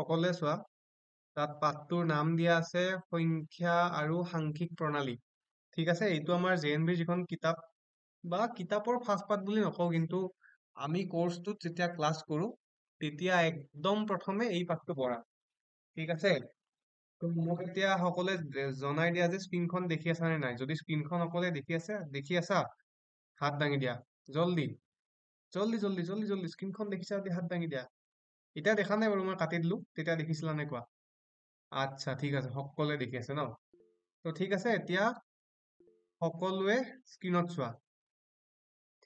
সকলোৱে চোৱা তাত পাঠটোৰ নাম দিয়া আছে সংখ্যা আৰু সাংখ্যিক প্ৰণালী ঠিক আছে এইটো আমাৰ জে এন বিৰ যিখন কিতাপ বা কিতাপৰ ফাৰ্ষ্ট পাৰ্ট বুলি নকওঁ কিন্তু আমি কোৰ্চটোত যেতিয়া ক্লাছ কৰো তেতিয়া একদম প্ৰথমে এই পাঠটো পঢ়া ঠিক আছে ত মোক এতিয়া সকলোৱে জনাই দিয়া যে স্ক্ৰীণখন দেখি আছা নে নাই যদি স্ক্ৰীণখন সকলোৱে দেখি আছে দেখি আছা হাত দাঙি দিয়া জলদি জলদি জলদি জলদি জলদি স্ক্ৰীণখন দেখিছা যদি হাত দাঙি দিয়া এতিয়া দেখা নাই বাৰু মই কাটি দিলো তেতিয়া দেখিছিলা নে কোৱা আচ্ছা ঠিক আছে সকলোৱে দেখি আছে ন ত' ঠিক আছে এতিয়া সকলোৱে স্ক্ৰীণত চোৱা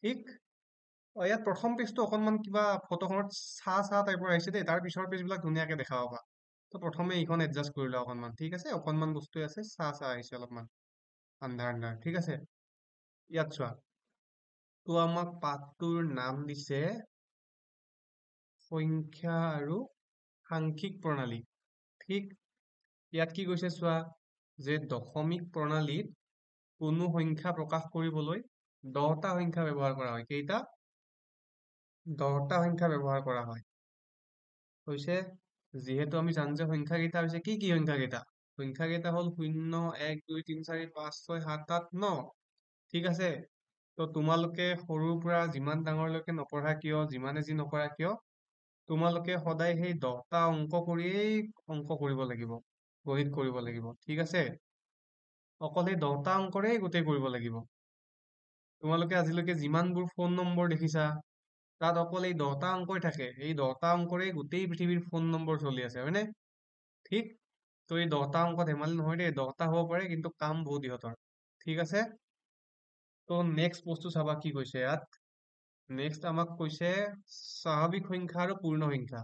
ঠিক অঁ ইয়াত প্ৰথম পেজটো অকণমান কিবা ফটোখনত চাহ চাহ টাইপৰ আহিছে দেই তাৰ পিছৰ পেজবিলাক ধুনীয়াকৈ দেখা পাবা ত' প্ৰথমে এইখন এডজাষ্ট কৰি লোৱা অকণমান ঠিক আছে অকণমান বস্তুৱে আছে চাহ চাহ আহিছে অলপমান আন্ধাৰ আন্ধাৰ ঠিক আছে ইয়াত চোৱা ত' আমাক পাতটোৰ নাম দিছে সংখ্যা আৰু সাংখ্যিক প্ৰণালী ঠিক ইয়াত কি কৈছে চোৱা যে দশমিক প্ৰণালীত কোনো সংখ্যা প্ৰকাশ কৰিবলৈ দহটা সংখ্যা ব্যৱহাৰ কৰা হয় কেইটা দহটা সংখ্যা ব্যৱহাৰ কৰা হয় হৈছে যিহেতু আমি জানো যে সংখ্যা কেইটা হৈছে কি কি সংখ্যা কেইটা সংখ্যা কেইটা হ'ল শূন্য এক দুই তিনি চাৰি পাঁচ ছয় সাত আঠ ন ঠিক আছে ত' তোমালোকে সৰুৰ পৰা যিমান ডাঙৰলৈকে নপঢ়া কিয় যিমানে যি নকৰা কিয় তোমালোকে সদায় সেই দহটা অংক কৰিয়েই অংক কৰিব লাগিব গণিত কৰিব লাগিব ঠিক আছে অকল সেই দহটা অংকৰেই গোটেই কৰিব লাগিব তোমালোকে আজিলৈকে যিমানবোৰ ফোন নম্বৰ দেখিছা তাত অকল এই দহটা অংকই থাকে এই দহটা অংকৰে গোটেই পৃথিৱীৰ ফোন নম্বৰ চলি আছে হয়নে ঠিক তো এই দহটা অংক ধেমালি নহয় দেই দহটা হ'ব পাৰে কিন্তু কাম বহুত ইহঁতৰ ঠিক আছে তো নেক্সট বস্তু চাবা কি কৈছে ইয়াত নেক্সট আমাক কৈছে স্বাভাৱিক সংখ্যা আৰু পূৰ্ণ সংখ্যা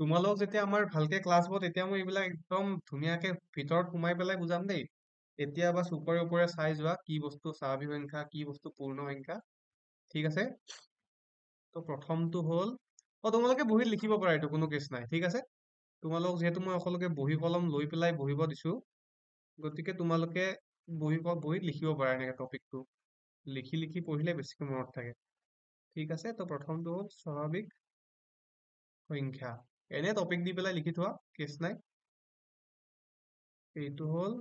তোমালোক যেতিয়া আমাৰ ভালকে ক্লাছ হ'ব তেতিয়া মই এইবিলাক একদম ধুনীয়াকৈ ভিতৰত সোমাই পেলাই বুজাম দেই এতিয়া বা ওপৰে ওপৰে চাই যোৱা কি বস্তু স্বাভাৱিক সংখ্যা কি বস্তু পূৰ্ণ সংখ্যা ঠিক আছে ত' প্ৰথমটো হ'ল অঁ তোমালোকে বহীত লিখিব পাৰা এইটো কোনো কেছ নাই ঠিক আছে তোমালোক যিহেতু মই সকলোকে বহী কলম লৈ পেলাই বহিব দিছো গতিকে তোমালোকে বহিব বহীত লিখিব পাৰা এনেকৈ টপিকটো লিখি লিখি পঢ়িলে বেছিকৈ মনত থাকে ঠিক আছে তো প্ৰথমটো হ'ল স্বাভাৱিক সংখ্যা এনে টপিক দি পেলাই লিখি থোৱা কেচ নাই এইটো হ'ল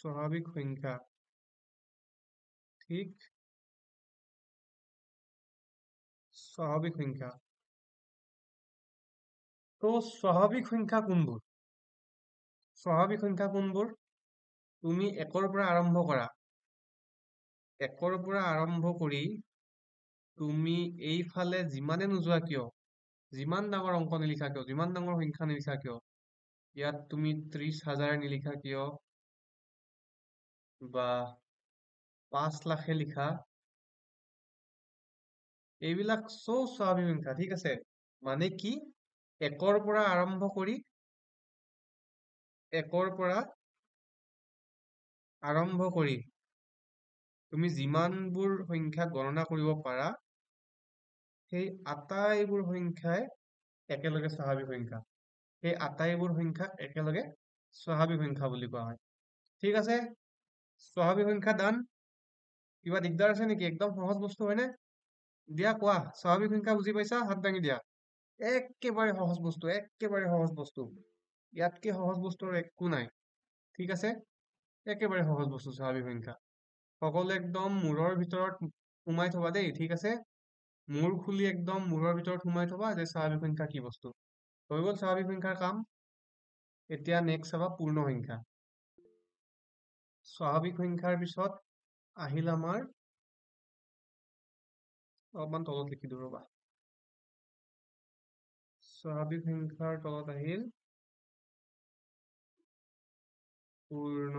স্বাভাৱিক সংখ্যা ঠিক স্বাভাৱিক সংখ্যা তো স্বাভাৱিক সংখ্যা কোনবোৰ স্বাভাৱিক সংখ্যা কোনবোৰ তুমি একৰ পৰা আৰম্ভ কৰা একৰ পৰা আৰম্ভ কৰি তুমি এইফালে যিমানে নোযোৱা কিয় যিমান ডাঙৰ অংক নিলিখা কিয় যিমান ডাঙৰ সংখ্যা নিলিখা কিয় ইয়াত তুমি ত্ৰিশ হাজাৰ নিলিখা কিয় বা পাঁচ লাখে লিখা এইবিলাক চৌ স্বাভাৱিক সংখ্যা ঠিক আছে মানে কি একৰ পৰা আৰম্ভ কৰি একৰ পৰা আৰম্ভ কৰি তুমি যিমানবোৰ সংখ্যা গণনা কৰিব পাৰা সেই আটাইবোৰ সংখ্যাই একেলগে স্বাভাৱিক সংখ্যা সেই আটাইবোৰ সংখ্যাক একেলগে স্বাভাৱিক সংখ্যা বুলি কোৱা হয় ঠিক আছে স্বাভাৱিক সংখ্যা ডান কিবা দিগদাৰ আছে নেকি একদম সহজ বস্তু হয়নে দিয়া কোৱা স্বাভাৱিক সংখ্যা বুজি পাইছা হাত দাঙি দিয়া একেবাৰে সহজ বস্তু একেবাৰে সহজ বস্তু ইয়াতকৈ সহজ বস্তু আৰু একো নাই ঠিক আছে একেবাৰে সহজ বস্তু স্বাভাৱিক সংখ্যা সকলোৱে একদম মূৰৰ ভিতৰত সোমাই থবা দেই ঠিক আছে মূৰ খুলি একদম মূৰৰ ভিতৰত সোমাই থবা যে স্বাভাৱিক সংখ্যা কি বস্তু হৈ গ'ল স্বাভাৱিক সংখ্যাৰ কাম এতিয়া নেক্সট চাবা পূৰ্ণ সংখ্যা স্বাভাৱিক সংখ্যাৰ পিছত আহিল আমাৰ অলপমান তলত লিখি দিওঁ ৰবা স্বাভাৱিক সংখ্যাৰ তলত আহিল পূৰ্ণ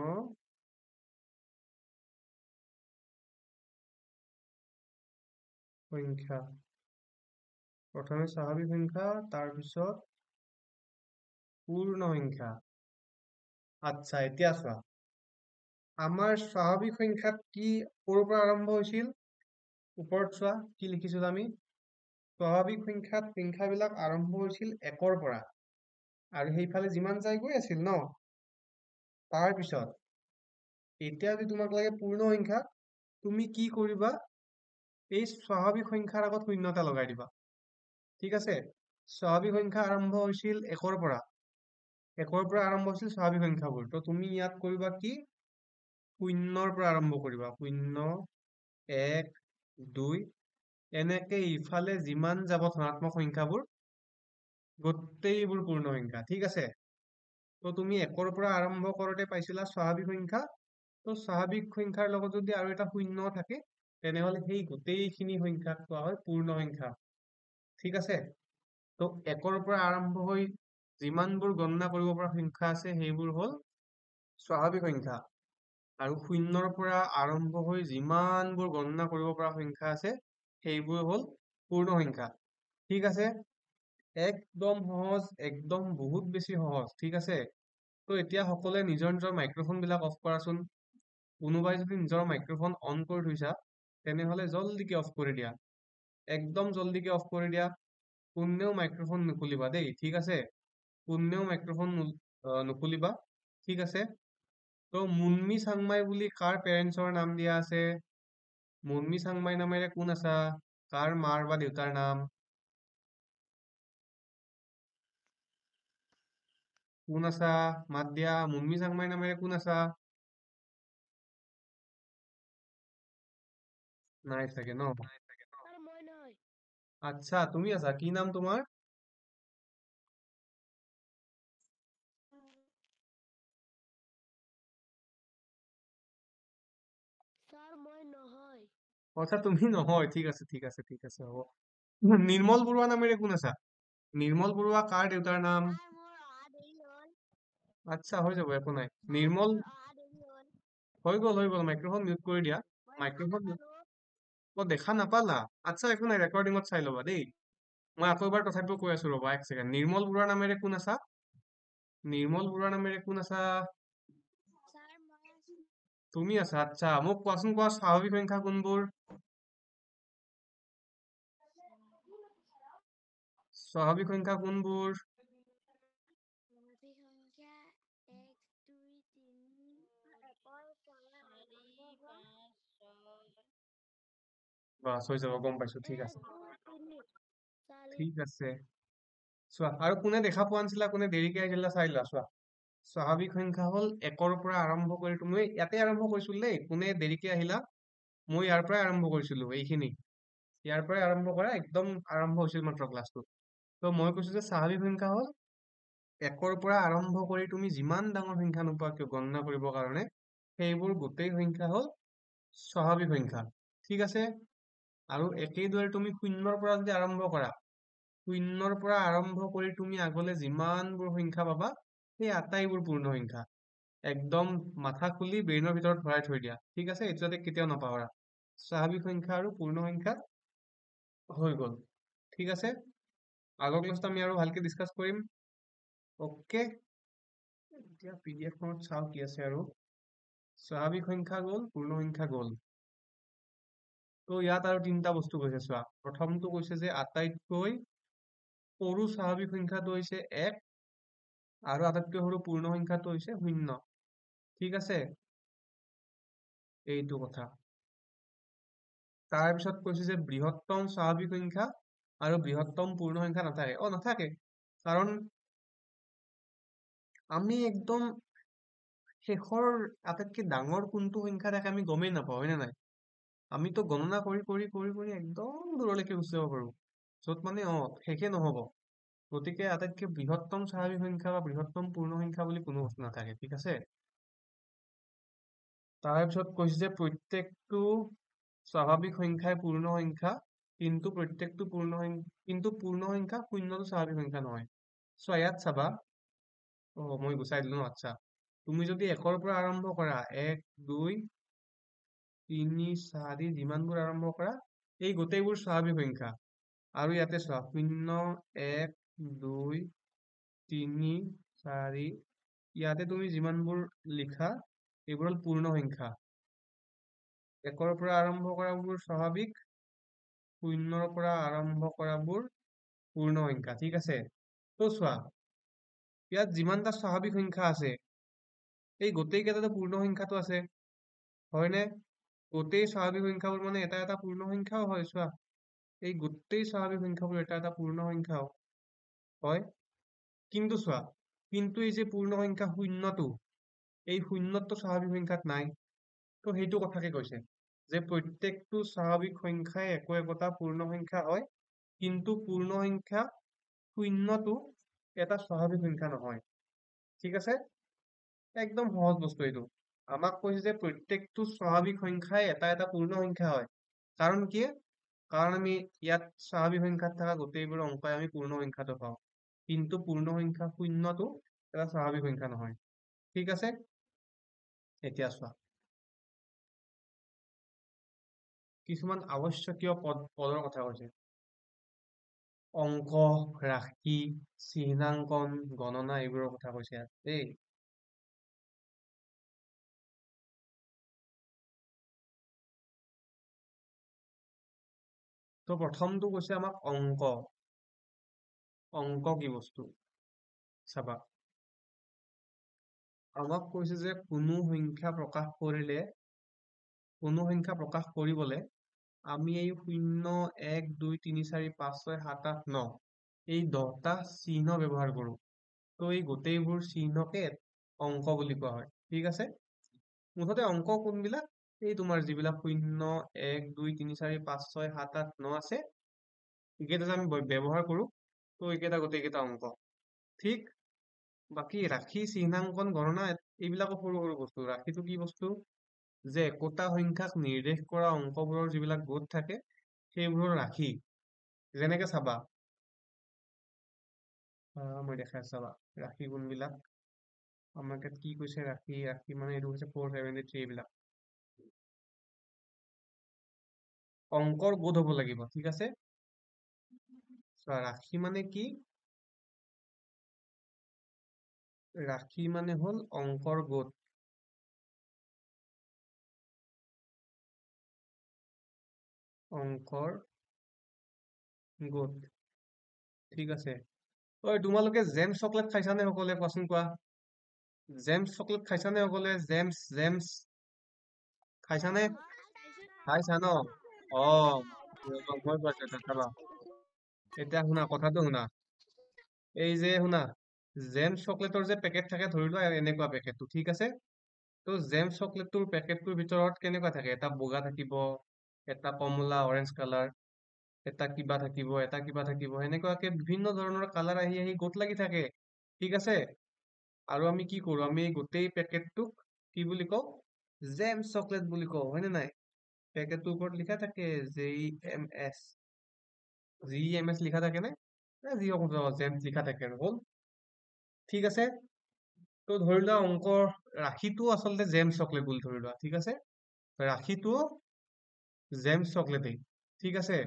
সংখ্যা প্ৰথমে স্বাভাৱিক সংখ্যা তাৰপিছত পূৰ্ণ সংখ্যা আচ্ছা এতিয়া চোৱা আমাৰ স্বাভাৱিক সংখ্যাত কি ক'ৰ পৰা আৰম্ভ হৈছিল ওপৰত চোৱা কি লিখিছিলোঁ আমি স্বাভাৱিক সংখ্যাত সংখ্যাবিলাক আৰম্ভ হৈছিল একৰ পৰা আৰু সেইফালে যিমান যায় গৈ আছিল ন তাৰ পিছত এতিয়া যদি তোমাক লাগে পূৰ্ণ সংখ্যা তুমি কি কৰিবা এই স্বাভাৱিক সংখ্যাৰ আগত শূন্য এটা লগাই দিবা ঠিক আছে স্বাভাৱিক সংখ্যা আৰম্ভ হৈছিল একৰ পৰা একৰ পৰা আৰম্ভ হৈছিল স্বাভাৱিক সংখ্যাবোৰ ত' তুমি ইয়াত কৰিবা কি শূন্যৰ পৰা আৰম্ভ কৰিবা শূন্য এক দুই এনেকে ইফালে যিমান যাব ধনাত্মক সংখ্যাবোৰ গোটেইবোৰ পূৰ্ণ সংখ্যা ঠিক আছে ত' তুমি একৰ পৰা আৰম্ভ কৰোতে পাইছিলা স্বাভাৱিক সংখ্যা ত' স্বাভাৱিক সংখ্যাৰ লগত যদি আৰু এটা শূন্য থাকে তেনেহলে সেই গোটেইখিনি সংখ্যাক কোৱা হয় পূৰ্ণ সংখ্যা ঠিক আছে তো একৰ পৰা আৰম্ভ হৈ যিমানবোৰ গণনা কৰিব পৰা সংখ্যা আছে সেইবোৰ হ'ল স্বাভাৱিক সংখ্যা আৰু শূন্যৰ পৰা আৰম্ভ হৈ যিমানবোৰ গণনা কৰিব পৰা সংখ্যা আছে সেইবোৰ হ'ল পূৰ্ণ সংখ্যা ঠিক আছে একদম সহজ একদম বহুত বেছি সহজ ঠিক আছে তো এতিয়া সকলোৱে নিজৰ নিজৰ মাইক্ৰফোনবিলাক অফ কৰাচোন কোনোবাই যদি নিজৰ মাইক্ৰফোন অন কৰি থৈছা তেনেহলে জলদিকে অফ কৰি দিয়া একদম জলদিকে অফ কৰি দিয়া কোনেও মাইক্ৰফোন নুখুলিবা দেই ঠিক আছে কোনেও মাইক্ৰফোন নুখুলিবা ঠিক আছে তো মুন্মি চাংমাই বুলি কাৰ পেৰেণ্টছৰ নাম দিয়া আছে মুন্মি চাংমাই নামেৰে কোন আছা কাৰ মাৰ বা দেউতাৰ নাম কোন আছা মাত দিয়া মুন্মি চাংমাই নামেৰে কোন আছা নাই চাগে ন আচ্ছা তুমি আছা কি নাম তোমাৰ অৰ্থাৎ তুমি নহয় ঠিক আছে ঠিক আছে ঠিক আছে হব নিৰ্মল বৰুৱা নামেৰে কোন আছা নিৰ্মল বৰুৱা কাৰ দেউতাৰ নাম আচ্ছা হৈ যাব একো নাই নিৰ্মল হৈ গল মাইক্ৰফোন কৰি দিয়া মাইক্ৰফোন মই দেখা নাপালা আচ্ছা এখন ৰেকৰ্ডিঙত চাই ল'বা দেই মই আকৌ এবাৰ তথাপিও কৈ আছো ৰ'বা এক ছেকেণ্ড নিৰ্মল বৰুৱাৰ নামেৰে কোন আছা নিৰ্মল বৰুৱাৰ নামেৰে কোন আছা তুমি আছা আচ্ছা মোক কোৱাচোন কোৱা স্বাভাৱিক সংখ্যা কোনবোৰ স্বাভাৱিক সংখ্যা কোনবোৰ বা চই যাব গম পাইছো ঠিক আছে ঠিক আছে চোৱা আৰু কোনে দেখা পোৱা নাছিলা কোনে দেৰিকে আহিছিল চাই লোৱা চোৱা স্বাভাৱিক সংখ্যা হল একৰ পৰা আৰম্ভ কৰি তুমি ইয়াতে আৰম্ভ কৰিছো দেই কোনে দেৰিকে আহিলা মই ইয়াৰ পৰাই আৰম্ভ কৰিছিলো এইখিনি ইয়াৰ পৰাই আৰম্ভ কৰা একদম আৰম্ভ হৈছিল মাত্ৰ ক্লাছটো ত' মই কৈছো যে স্বাভাৱিক সংখ্যা হল একৰ পৰা আৰম্ভ কৰি তুমি যিমান ডাঙৰ সংখ্যা নোপোৱা কিয় গণনা কৰিবৰ কাৰণে সেইবোৰ গোটেই সংখ্যা হল স্বাভাৱিক সংখ্যা ঠিক আছে আৰু একেদৰে তুমি শূন্যৰ পৰা যদি আৰম্ভ কৰা শূন্যৰ পৰা আৰম্ভ কৰি তুমি আগলৈ যিমানবোৰ সংখ্যা পাবা সেই আটাইবোৰ পূৰ্ণ সংখ্যা একদম মাথা খুলি ব্ৰেইনৰ ভিতৰত ভৰাই থৈ দিয়া ঠিক আছে এইটো যাতে কেতিয়াও নাপাহৰা স্বাভাৱিক সংখ্যা আৰু পূৰ্ণ সংখ্যা হৈ গ'ল ঠিক আছে আগৰ ক্লাছটো আমি আৰু ভালকৈ ডিছকাছ কৰিম অ'কে এতিয়া পি ডি এফখনত কি আছে আৰু স্বাভাৱিক সংখ্যা গ'ল পূৰ্ণ সংখ্যা গ'ল তো ইয়াত আৰু তিনিটা বস্তু কৈছে চোৱা প্ৰথমটো কৈছে যে আটাইতকৈ সৰু স্বাভাৱিক সংখ্যাটো হৈছে এক আৰু আটাইতকৈ সৰু পূৰ্ণ সংখ্যাটো হৈছে শূন্য ঠিক আছে এইটো কথা তাৰপিছত কৈছে যে বৃহত্তম স্বাভাৱিক সংখ্যা আৰু বৃহত্তম পূৰ্ণ সংখ্যা নাথাকে অ নাথাকে কাৰণ আমি একদম শেষৰ আটাইতকৈ ডাঙৰ কোনটো সংখ্যা থাকে আমি গমেই নাপাওঁ হয় নে নাই আমিতো গণনা কৰি কৰি কৰি কৰি একদম দূৰলৈকে গুচি যাব পাৰোঁ য'ত মানে অ শেষে নহ'ব গতিকে আটাইতকৈ বৃহত্তম স্বাভাৱিক সংখ্যা বা বৃহত্তম পূৰ্ণ সংখ্যা বুলি কোনো বস্তু নাথাকে ঠিক আছে তাৰপিছত কৈছে যে প্ৰত্যেকটো স্বাভাৱিক সংখ্যাই পূৰ্ণ সংখ্যা কিন্তু প্ৰত্যেকটো পূৰ্ণ সংখ্যা কিন্তু পূৰ্ণ সংখ্যা শূন্যটো স্বাভাৱিক সংখ্যা নহয় চোৱা ইয়াত চাবা অ মই গুচাই দিলো ন আচ্ছা তুমি যদি একৰ পৰা আৰম্ভ কৰা এক দুই তিনি চাৰি যিমানবোৰ আৰম্ভ কৰা এই গোটেইবোৰ স্বাভাৱিক সংখ্যা আৰু ইয়াতে চোৱা শূন্য এক দুই তিনি চাৰি ইয়াতে তুমি যিমানবোৰ লিখা এইবোৰ হ'ল পূৰ্ণ সংখ্যা একৰ পৰা আৰম্ভ কৰাবোৰ স্বাভাৱিক শূন্যৰ পৰা আৰম্ভ কৰাবোৰ পূৰ্ণ সংখ্যা ঠিক আছে তো চোৱা ইয়াত যিমানটা স্বাভাৱিক সংখ্যা আছে এই গোটেইকেইটাতে পূৰ্ণ সংখ্যাটো আছে হয়নে গোটেই স্বাভাৱিক সংখ্যাবোৰ মানে এটা এটা পূৰ্ণ সংখ্যাও হয় চোৱা এই গোটেই স্বাভাৱিক সংখ্যাবোৰ এটা এটা পূৰ্ণ সংখ্যাও হয় কিন্তু চোৱা কিন্তু এই যে পূৰ্ণ সংখ্যা শূন্যটো এই শূন্যটো স্বাভাৱিক সংখ্যাত নাই ত' সেইটো কথাকে কৈছে যে প্ৰত্যেকটো স্বাভাৱিক সংখ্যাই একো একোটা পূৰ্ণ সংখ্যা হয় কিন্তু পূৰ্ণ সংখ্যা শূন্যটো এটা স্বাভাৱিক সংখ্যা নহয় ঠিক আছে একদম সহজ বস্তু এইটো আমাক কৈছে যে প্ৰত্যেকটো স্বাভাৱিক সংখ্যাই এটা এটা পূৰ্ণ সংখ্যা হয় কাৰণ কি কাৰণ আমি ইয়াত স্বাভাৱিক সংখ্যাত থকা গোটেইবোৰ অংকই আমি পূৰ্ণ সংখ্যাটো পাওঁ কিন্তু পূৰ্ণ সংখ্যা শূন্যটো এটা স্বাভাৱিক সংখ্যা নহয় ঠিক আছে এতিয়া চোৱা কিছুমান আৱশ্যকীয় পদ পদৰ কথা কৈছে অংক ৰাশি চিহ্নাংকন গণনা এইবোৰৰ কথা কৈছে ইয়াত দেই তো প্ৰথমটো কৈছে আমাক অংক অংক কি বস্তু চাবা আমাক কৈছে যে কোনো সংখ্যা প্ৰকাশ কৰিলে কোনো সংখ্যা প্ৰকাশ কৰিবলে আমি এই শূন্য এক দুই তিনি চাৰি পাঁচ ছয় সাত আঠ ন এই দহটা চিহ্ন ব্যৱহাৰ কৰোঁ তো এই গোটেইবোৰ চিহ্নকে অংক বুলি কোৱা হয় ঠিক আছে মুঠতে অংক কোনবিলাক এই তোমাৰ যিবিলাক শূন্য এক দুই তিনি চাৰি পাঁচ ছয় সাত আঠ ন আছে এইকেইটা যে আমি ব্যৱহাৰ কৰো তো এইকেইটা গোটেইকেইটা অংক ঠিক বাকী ৰাশি চিহ্নাংকন গণনা এইবিলাকো সৰু সৰু বস্তু ৰাশিটো কি বস্তু যে একোটা সংখ্যাক নিৰ্দেশ কৰা অংকবোৰৰ যিবিলাক গোট থাকে সেইবোৰৰ ৰাশি যেনেকে চাবা মই দেখাই চাবা ৰাশি কোনবিলাক আমাক ইয়াত কি কৈছে ৰাশি ৰাশি মানে এইটো হৈছে ফ'ৰ ছেভেন এইট থ্ৰী এইবিলাক অংকৰ গোট হ'ব লাগিব ঠিক আছে ৰাশি মানে কি ৰাশি মানে হ'ল অংকৰ গোট অংকৰ গোট ঠিক আছে ঐ তোমালোকে জেমছ চকলেট খাইছা নে সকলোৱে কোৱাচোন কোৱা জেমছ চকলেট খাইছা নে সকলোৱে জেমছ জেমছ খাইছানে খাইছা ন এতিয়া শুনা কথাটো শুনা এই যে শুনা জেম চকলেটৰ যে পেকেট থাকে ধৰি লোৱা এনেকুৱা পেকেটটো ঠিক আছে তো জেম চকলেটটোৰ পেকেটটোৰ ভিতৰত কেনেকুৱা থাকে এটা বগা থাকিব এটা কমলা অৰেঞ্জ কালাৰ এটা কিবা থাকিব এটা কিবা থাকিব সেনেকুৱাকে বিভিন্ন ধৰণৰ কালাৰ আহি আহি গোট লাগি থাকে ঠিক আছে আৰু আমি কি কৰো আমি গোটেই পেকেটটোক কি বুলি কওঁ জেম চকলেট বুলি কওঁ নে নাই পেকেট টোৰ ওপৰত লিখা থাকে J M S G M S লিখা থাকে নে যি জেম লিখা থাকে হ'ল ঠিক আছে ত' ধৰি লোৱা অংকৰ ৰাখিটো আচলতে জেম চকলেট বুলি ধৰি লোৱা ঠিক আছে ৰাখিটো জেম চকলেটেই ঠিক আছে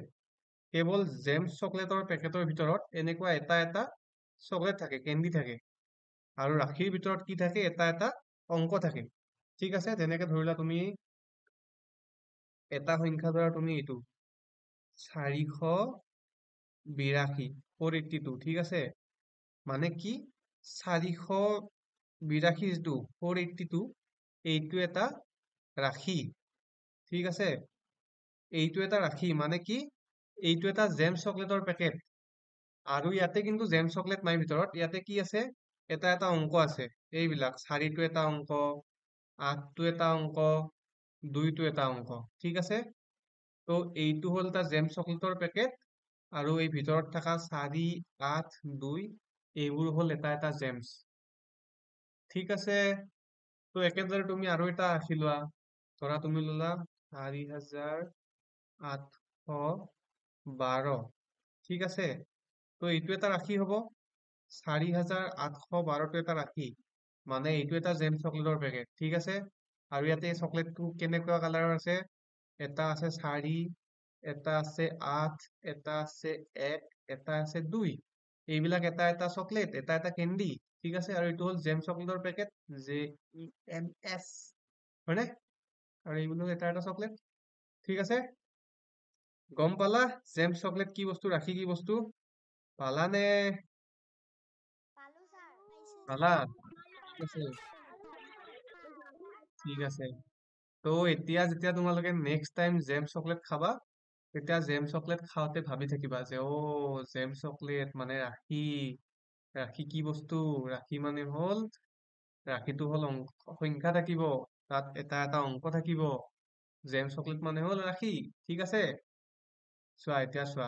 কেৱল জেম চকলেটৰ পেকেটৰ ভিতৰত এনেকুৱা এটা এটা চকলেট থাকে কেণ্ডি থাকে আৰু ৰাখিৰ ভিতৰত কি থাকে এটা এটা অংক থাকে ঠিক আছে তেনেকৈ ধৰি লোৱা তুমি এটা সংখ্যা ধৰা তুমি এইটো চাৰিশ বিৰাশী ফ'ৰ এইটি টু ঠিক আছে মানে কি চাৰিশ বিৰাশী যিটো ফ'ৰ এইটি টু এইটো এটা ৰাশি ঠিক আছে এইটো এটা ৰাশি মানে কি এইটো এটা জেম চকলেটৰ পেকেট আৰু ইয়াতে কিন্তু জেম চকলেট নাই ভিতৰত ইয়াতে কি আছে এটা এটা অংক আছে এইবিলাক চাৰিটো এটা অংক আঠটো এটা অংক দুইটো এটা অংক ঠিক আছে তো এইটো হল তাৰ জেম চকলেটৰ পেকেট আৰু এই ভিতৰত থকা 4 8 2 এবোৰ হল এটা এটা জেমস ঠিক আছে তো একেদৰে তুমি আৰু এটা আছিলা তোৰা তুমি ললা 4812 ঠিক আছে তো এইটো এটা ৰাখি হ'ব 4812 টো এটা ৰাখি মানে এইটো এটা জেম চকলেটৰ পেকেট ঠিক আছে আৰু ইয়াতে এই চকলেটটো কেনেকুৱা কালাৰৰ আছে এটা আছে চাৰি এটা আছে আঠ এটা আছে এক এটা আছে দুই এইবিলাক এটা এটা চকলেট এটা এটা কেণ্ডি ঠিক আছে আৰু এইটো হ'ল জেম চকলেটৰ packet J E M S হয়নে আৰু এইবিলাক এটা এটা চকলেট ঠিক আছে গম পালা জেম চকলেট কি বস্তু ৰাখি কি বস্তু পালা নে পালা ঠিক আছে ঠিক আছে তো এতিয়া যেতিয়া তোমালোকে নেক্সট টাইম জেম চকলেট খাবা তেতিয়া জেম চকলেট খাওঁতে ভাবি থাকিবা যে অ' জেম চকলেট মানে ৰাখি ৰাখি কি বস্তু ৰাখি মানে হ'ল ৰাখিটো হ'ল অংক সংখ্যা থাকিব তাত এটা এটা অংক থাকিব জেম চকলেট মানে হ'ল ৰাখি ঠিক আছে চোৱা এতিয়া চোৱা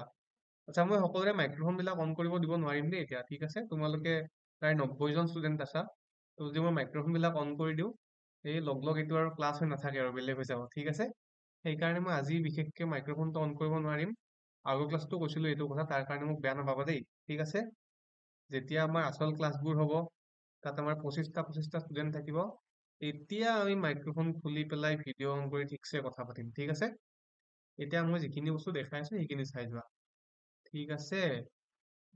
আচ্ছা মই সকলোৰে মাইক্ৰফোনবিলাক অন কৰিব দিব নোৱাৰিম দেই এতিয়া ঠিক আছে তোমালোকে প্ৰায় নব্বৈ জন ষ্টুডেণ্ট আছা ত' যদি মই মাইক্ৰফোনবিলাক অন কৰি দিওঁ এই লগ লগ এইটো আৰু ক্লাছ হৈ নাথাকে আৰু বেলেগ হৈ যাব ঠিক আছে সেইকাৰণে মই আজি বিশেষকৈ মাইক্ৰ'ফোনটো অন কৰিব নোৱাৰিম আগৰ ক্লাছটো কৈছিলোঁ এইটো কথা তাৰ কাৰণে মোক বেয়া নাপাব দেই ঠিক আছে যেতিয়া আমাৰ আচল ক্লাছবোৰ হ'ব তাত আমাৰ পঁচিছটা পঁচিছটা ষ্টুডেণ্ট থাকিব তেতিয়া আমি মাইক্ৰ'ফোন খুলি পেলাই ভিডিঅ' অন কৰি ঠিকছে কথা পাতিম ঠিক আছে এতিয়া মই যিখিনি বস্তু দেখাই আছোঁ সেইখিনি চাই যোৱা ঠিক আছে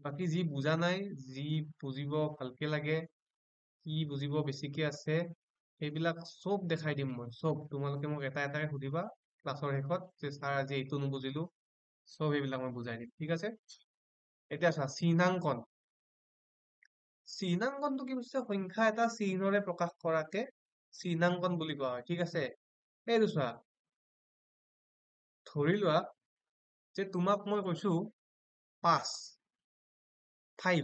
বাকী যি বুজা নাই যি বুজিব ভালকৈ লাগে কি বুজিব বেছিকৈ আছে সেইবিলাক চব দেখাই দিম মই চব তোমালোকে মোক এটা এটাকে সুধিবা ক্লাছৰ শেষত যে ছাৰ আজি এইটো নুবুজিলো চব সেইবিলাক মই বুজাই দিম ঠিক আছে এতিয়া চোৱা চিহ্নাংকন চিহ্নাংকনটো কি হৈছে সংখ্যা এটা চিহ্নৰে প্ৰকাশ কৰাকে চিহ্নাংকন বুলি কোৱা হয় ঠিক আছে এইটো চোৱা ধৰি লোৱা যে তোমাক মই কৈছো পাঁচ ফাইভ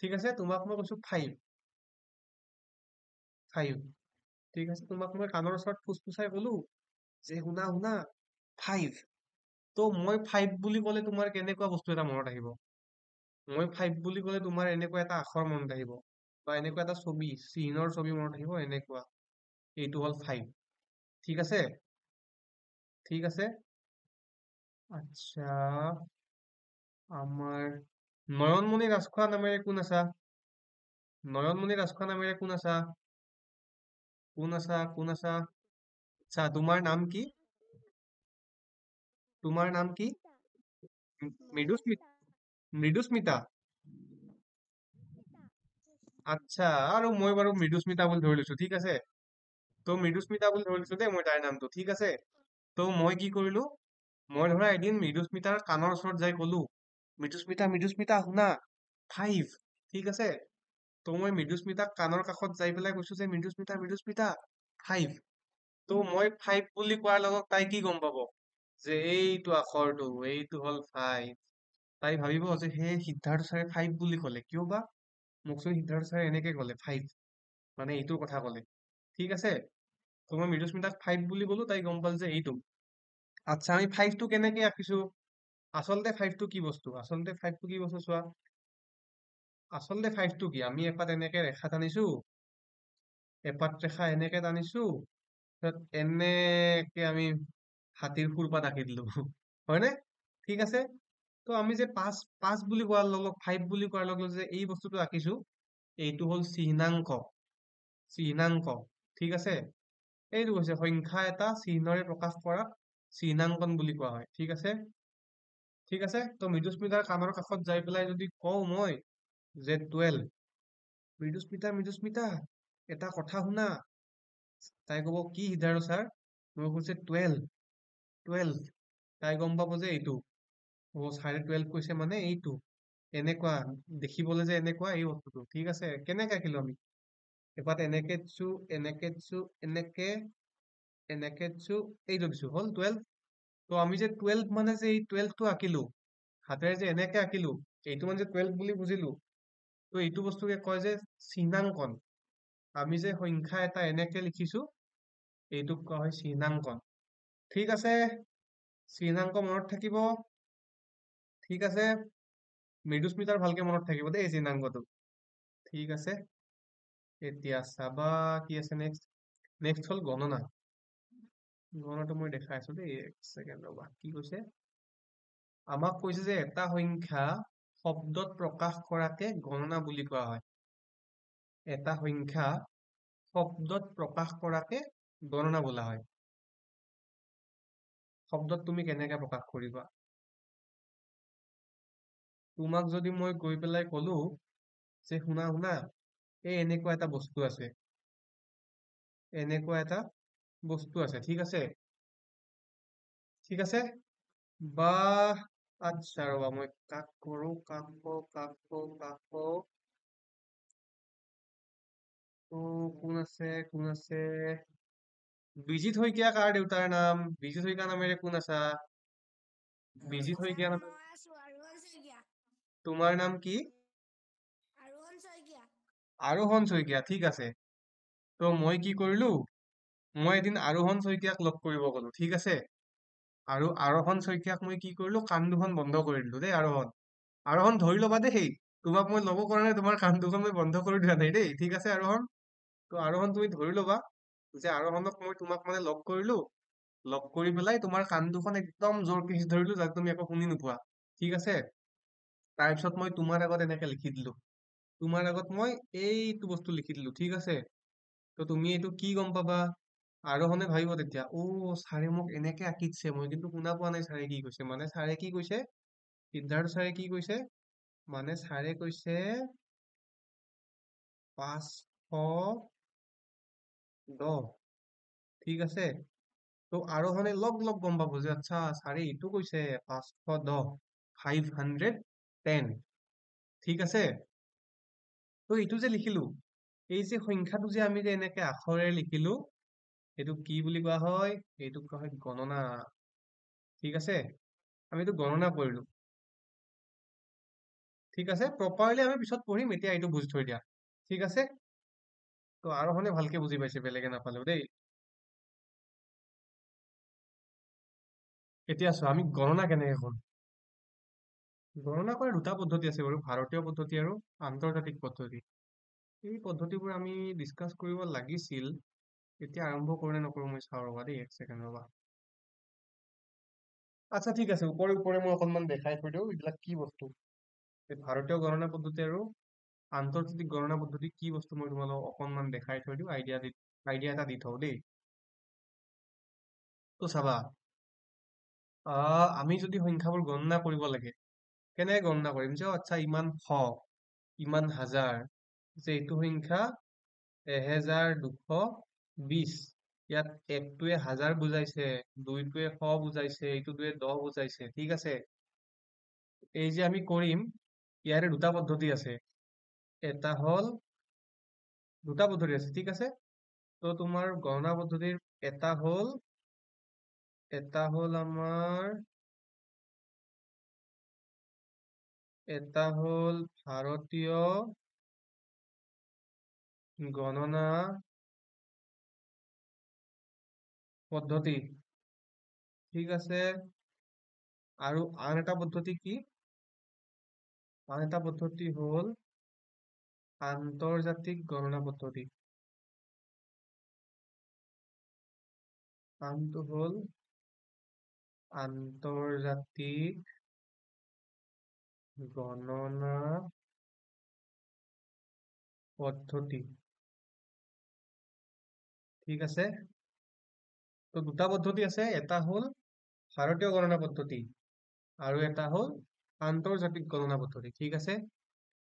ঠিক আছে তোমাক মই কৈছো ফাইভ ফাইভ ঠিক আছে তোমাক মই কাণৰ ওচৰত ফুচফুচাই কলো যে শুনা শুনা ফাইভ তো মই ফাইভ বুলি ক'লে তোমাৰ কেনেকুৱা বস্তু এটা মনত আহিব মই ফাইভ বুলি ক'লে তোমাৰ এনেকুৱা এটা আখৰ মনত আহিব বা এনেকুৱা এটা ছবি চিহ্নৰ ছবি মনত আহিব এনেকুৱা এইটো হ'ল ফাইভ ঠিক আছে ঠিক আছে আচ্ছা আমাৰ নয়নমণি ৰাজখোৱা নামেৰে কোন আছা নয়নমণি ৰাজখোৱা নামেৰে কোন আছা কোন আছা কোন আছা আচ্ছা তোমাৰ নাম কি তোমাৰ নাম কি মৃদুস্মিতা মৃদুস্মিতা আচ্ছা আৰু মই বাৰু মৃদুস্মিতা বুলি ধৰি লৈছো ঠিক আছে ত' মৃদুস্মিতা বুলি ধৰি লৈছো দেই মই তাইৰ নামটো ঠিক আছে ত' মই কি কৰিলো মই ধৰা এদিন মৃদুস্মিতাৰ কাণৰ ওচৰত যাই কলো মৃদুস্মিতা মৃদুস্মিতা শুনা ফাইভ ঠিক আছে তো মই মৃদুস্মিতাক কাণৰ কাষত যাই পেলাই কৈছো যে মৃদুস্মিতা মৃদুস্মিতা ফাইভ তো মই ফাইভ বুলি কোৱাৰ লগত তাই কি গম পাব যে এইটো আখৰটো এইটো হল ফাইভ তাই ভাবিব যে সেই সিদ্ধাৰ্থ ছাৰে ফাইভ বুলি কলে কিয় বা মোক চোন সিদ্ধাৰ্থ ছাৰে এনেকে কলে ফাইভ মানে এইটো কথা কলে ঠিক আছে তো মই মৃদুস্মিতাক ফাইভ বুলি কলো তাই গম পাল যে এইটো আচ্ছা আমি ফাইভটো কেনেকে আঁকিছো আচলতে ফাইভটো কি বস্তু আচলতে ফাইভটো কি বস্তু চোৱা আচলতে ফাইভটো কি আমি এপাত এনেকে ৰেখা টানিছো এপাত ৰেখা এনেকে টানিছো তাৰপিছত এনেকৈ আমি হাতীৰ সুৰপাত আঁকি দিলোঁ হয়নে ঠিক আছে তো আমি যে পাঁচ পাঁচ বুলি কোৱাৰ লগত ফাইভ বুলি কোৱাৰ লগে লগে যে এই বস্তুটো আঁকিছো এইটো হ'ল চিহ্নাংক চিহ্নাংক ঠিক আছে এইটো হৈছে সংখ্যা এটা চিহ্নৰে প্ৰকাশ কৰা চিহ্নাংকন বুলি কোৱা হয় ঠিক আছে ঠিক আছে তো মৃদুস্মিতাৰ কাণৰ কাষত যাই পেলাই যদি কওঁ মই জে টুৱেল্ভ মৃদুস্মিতা মৃদুস্মিতা এটা কথা শুনা তাই ক'ব কি সিদ্ধাৰ ছাৰ মই কৈছে টুৱেল্ভ টুৱেল্ভ তাই গম পাব যে এইটো অ' চাৰে টুৱেল্ভ কৈছে মানে এইটো এনেকুৱা দেখিবলৈ যে এনেকুৱা এই বস্তুটো ঠিক আছে কেনেকৈ আঁকিলো আমি এবাৰ এনেকৈ দিছোঁ এনেকে দিছোঁ এনেকৈ এনেকৈ দিছোঁ এইটো দিছো হ'ল টুৱেল্ভ ত' আমি যে টুৱেল্ভ মানে যে এই টুৱেল্ভটো আঁকিলো হাতেৰে যে এনেকে আঁকিলো এইটো মানে যে টুৱেল্ভ বুলি বুজিলোঁ তো এইটো বস্তুকে কয় যে চিনাংকন আমি যে সংখ্যা এটা এনেকে লিখিছো এইটোক কোৱা হয় চিনাংকন ঠিক আছে চিনাংক মনত থাকিব ঠিক আছে মৃদুস্মিতাৰ ভালকে মনত থাকিব দেই এই চিহ্নাঙ্কটো ঠিক আছে এতিয়া চাবা কি আছে নেক্সট নেক্সট হ'ল গণনা গণনাটো মই দেখাই আছো দেই এক ছেকেণ্ড ৰবা কি কৈছে আমাক কৈছে যে এটা সংখ্যা শব্দত প্ৰকাশ কৰাকে গণনা বুলি কোৱা হয় এটা সংখ্যা শব্দত প্ৰকাশ কৰাকে গণনা বোলা হয় শব্দত তুমি কেনেকৈ প্ৰকাশ কৰিবা তোমাক যদি মই গৈ পেলাই ক'লো যে শুনা শুনা এই এনেকুৱা এটা বস্তু আছে এনেকুৱা এটা বস্তু আছে ঠিক আছে ঠিক আছে বা আচ্ছা ৰবা মই কাক কৰো কাক কাক কাক কোন আছে কোন আছে বিজিত শইকীয়া কাৰ দেউতাৰ নাম বিজিত শইকীয়া নামেৰে কোন আছা বিজিত শইকীয়া নাম তোমাৰ নাম কি আৰোহণ শইকীয়া ঠিক আছে ত' মই কি কৰিলোঁ মই এদিন আৰোহণ শইকীয়াক লগ কৰিব গলো ঠিক আছে আৰু আৰোহন শইকীয়াক মই কি কৰিলো কাণ দুখন বন্ধ কৰি দিলো দেই আৰোহণ আৰোহণ ধৰি ল'বা দেই সেই তোমাক মই ল'ব কাৰণে নাই তোমাৰ কাণ দুখন মই বন্ধ কৰি দিয়া নাই দেই ঠিক আছে আৰোহণ ত' আৰোহণ তুমি ধৰি ল'বা যে আৰোহণক মই তোমাক মানে লগ কৰিলো লগ কৰি পেলাই তোমাৰ কাণ দুখন একদম জোৰ কেচি ধৰিলো যাতে তুমি একো শুনি নোপোৱা ঠিক আছে তাৰপিছত মই তোমাৰ আগত এনেকে লিখি দিলো তোমাৰ আগত মই এইটো বস্তু লিখি দিলো ঠিক আছে ত' তুমি এইটো কি গম পাবা আৰু মানে ভাবিব তেতিয়া অ ছাৰে মোক এনেকে আঁকিছে মই কিন্তু শুনা পোৱা নাই ছাৰে কি কৈছে মানে ছাৰে কি কৈছে সিদ্ধাৰ্থ ছাৰে কি কৈছে মানে ছাৰে কৈছে পাঁচশ দহ ঠিক আছে তো আৰু মানে লগ লগ গম পাব যে আচ্ছা ছাৰে এইটো কৈছে পাঁচশ দহ ফাইভ হাণ্ড্ৰেড টেন ঠিক আছে তো এইটো যে লিখিলো এই যে সংখ্যাটো যে আমি যে এনেকে আখৰে লিখিলো এইটো কি বুলি কোৱা হয় এইটো কোৱা হয় গণনা ঠিক আছে আমি এইটো গণনা কৰিলো ঠিক আছে প্ৰপাৰলি আমি পিছত পঢ়িম এতিয়া এইটো বুজি থৈ দিয়া ঠিক আছে তো আৰোহণে ভালকে বুজি পাইছে বেলেগে নাপালেও দেই এতিয়া চোৱা আমি গণনা কেনেকে কৰোঁ গণনা কৰা দুটা পদ্ধতি আছে বাৰু ভাৰতীয় পদ্ধতি আৰু আন্তৰ্জাতিক পদ্ধতি এই পদ্ধতিবোৰ আমি ডিছকাছ কৰিব লাগিছিল এতিয়া আৰম্ভ কৰো নে নকৰো মই চাও ৰ'বা দেই এক ছেকেণ্ড ৰ'বা আচ্ছা ঠিক আছে ওপৰে ওপৰে মই অকণমান দেখাই থৈ দিওঁ এইবিলাক কি বস্তু এই ভাৰতীয় গণনা পদ্ধতি আৰু আন্তৰ্জাতিক গণনা পদ্ধতি কি বস্তু মই তোমালোকক অকণমান দেখাই থৈ দিওঁ আইডিয়া দি আইডিয়া এটা দি থওঁ দেই তো চাবা আমি যদি সংখ্যাবোৰ গণনা কৰিব লাগে কেনেকৈ গণনা কৰিম যে আচ্ছা ইমান শ ইমান হাজাৰ যে এইটো সংখ্যা এহেজাৰ দুশ বিশ ইয়াত একটোৱে হাজাৰ বুজাইছে দুইটোৱে শ বুজাইছে এইটোটোৱে দহ বুজাইছে ঠিক আছে এই যে আমি কৰিম ইয়াৰে দুটা পদ্ধতি আছে এটা হল দুটা পদ্ধতি আছে ঠিক আছে তো তোমাৰ গণনা পদ্ধতিৰ এটা হল এটা হল আমাৰ এটা হল ভাৰতীয় গণনা পদ্ধতি ঠিক আছে আৰু আন এটা পদ্ধতি কি আন এটা পদ্ধতি হ'ল আন্তৰ্জাতিক গণনা পদ্ধতি আনটো হ'ল আন্তৰ্জাতিক গণনা পদ্ধতি ঠিক আছে তো দুটা পদ্ধতি আছে এটা হ'ল ভাৰতীয় গণনা পদ্ধতি আৰু এটা হ'ল আন্তৰ্জাতিক গণনা পদ্ধতি ঠিক আছে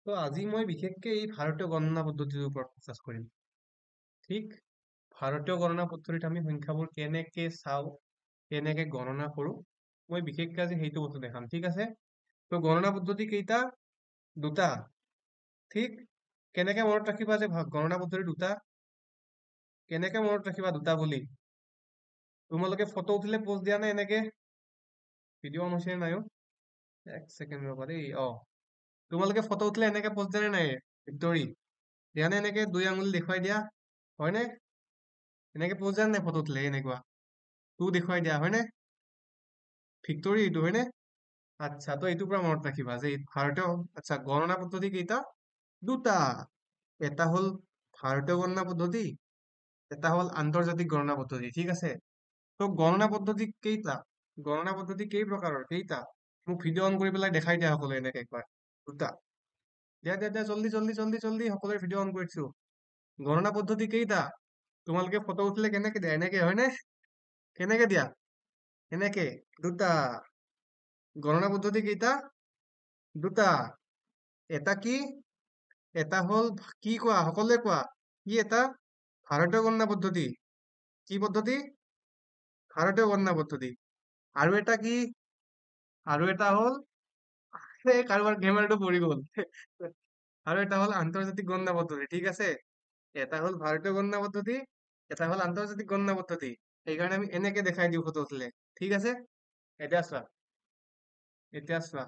তো আজি মই বিশেষকৈ এই ভাৰতীয় গণনা পদ্ধতিটোৰ ওপৰত ফ'কাচ কৰিম ঠিক ভাৰতীয় গণনা পদ্ধতিত আমি সংখ্যাবোৰ কেনেকৈ চাওঁ কেনেকৈ গণনা কৰোঁ মই বিশেষকৈ আজি সেইটো বস্তু দেখাম ঠিক আছে তো গণনা পদ্ধতি কেইটা দুটা ঠিক কেনেকৈ মনত ৰাখিবা যে গণনা পদ্ধতি দুটা কেনেকৈ মনত ৰাখিবা দুটা বুলি তোমালোকে ফটো উঠিলে পোষ্ট দিয়া নাই এনেকে ভিডিঅ' অন হৈছে নাই এক ছেকেণ্ড ৰ'ব দেই অ তোমালোকে ফটো উঠিলে এনেকে পোষ্ট দিয়া নাই ভিক্টৰী দিয়া নাই এনেকে দুই আঙুলি দেখুৱাই দিয়া হয়নে এনেকে পোষ্ট দিয়া নাই ফটো উঠিলে এনেকুৱা তো দেখুৱাই দিয়া হয়নে ভিক্টৰী এইটো হয়নে আচ্ছা তো এইটোৰ পৰা মনত ৰাখিবা যে ভাৰতীয় আচ্ছা গণনা পদ্ধতি কেইটা দুটা এটা হ'ল ভাৰতীয় গণনা পদ্ধতি এটা হ'ল আন্তৰ্জাতিক গণনা পদ্ধতি ঠিক আছে তো গণনা পদ্ধতি কেইটা গণনা পদ্ধতি কেই প্ৰকাৰৰ কেইটা মোক ভিডিঅ' অন কৰি পেলাই দেখাই দিয়া সকলোৱে এনেকে একবাৰ দুটা দিয়া দিয়া দিয়া জলদি জলদি জল্দি জল্দি সকলোৱে ভিডিঅ' অন কৰিছো গণনা পদ্ধতি কেইটা তোমালোকে ফটো উঠিলে কেনেকে দিয়া এনেকে হয়নে কেনেকে দিয়া এনেকে দুটা গণনা পদ্ধতি কেইটা দুটা এটা কি এটা হ'ল কি কোৱা সকলোৱে কোৱা কি এটা ভাৰতীয় গণনা পদ্ধতি কি পদ্ধতি ভাৰতীয় বন্ধ পদ্ধতি আৰু এটা কি আৰু এটা হল কাৰোবাৰ কেমেৰাটো পৰি গল আৰু এটা হল আন্তৰ্জাতিক গণনা পদ্ধতি ঠিক আছে এটা হল ভাৰতীয় গণনা পদ্ধতি এটা হল আন্তৰ্জাতিক গণ্য পদ্ধতি সেইকাৰণে আমি এনেকে দেখাই দিওঁ ফটো উঠিলে ঠিক আছে এতিয়া চোৱা এতিয়া চোৱা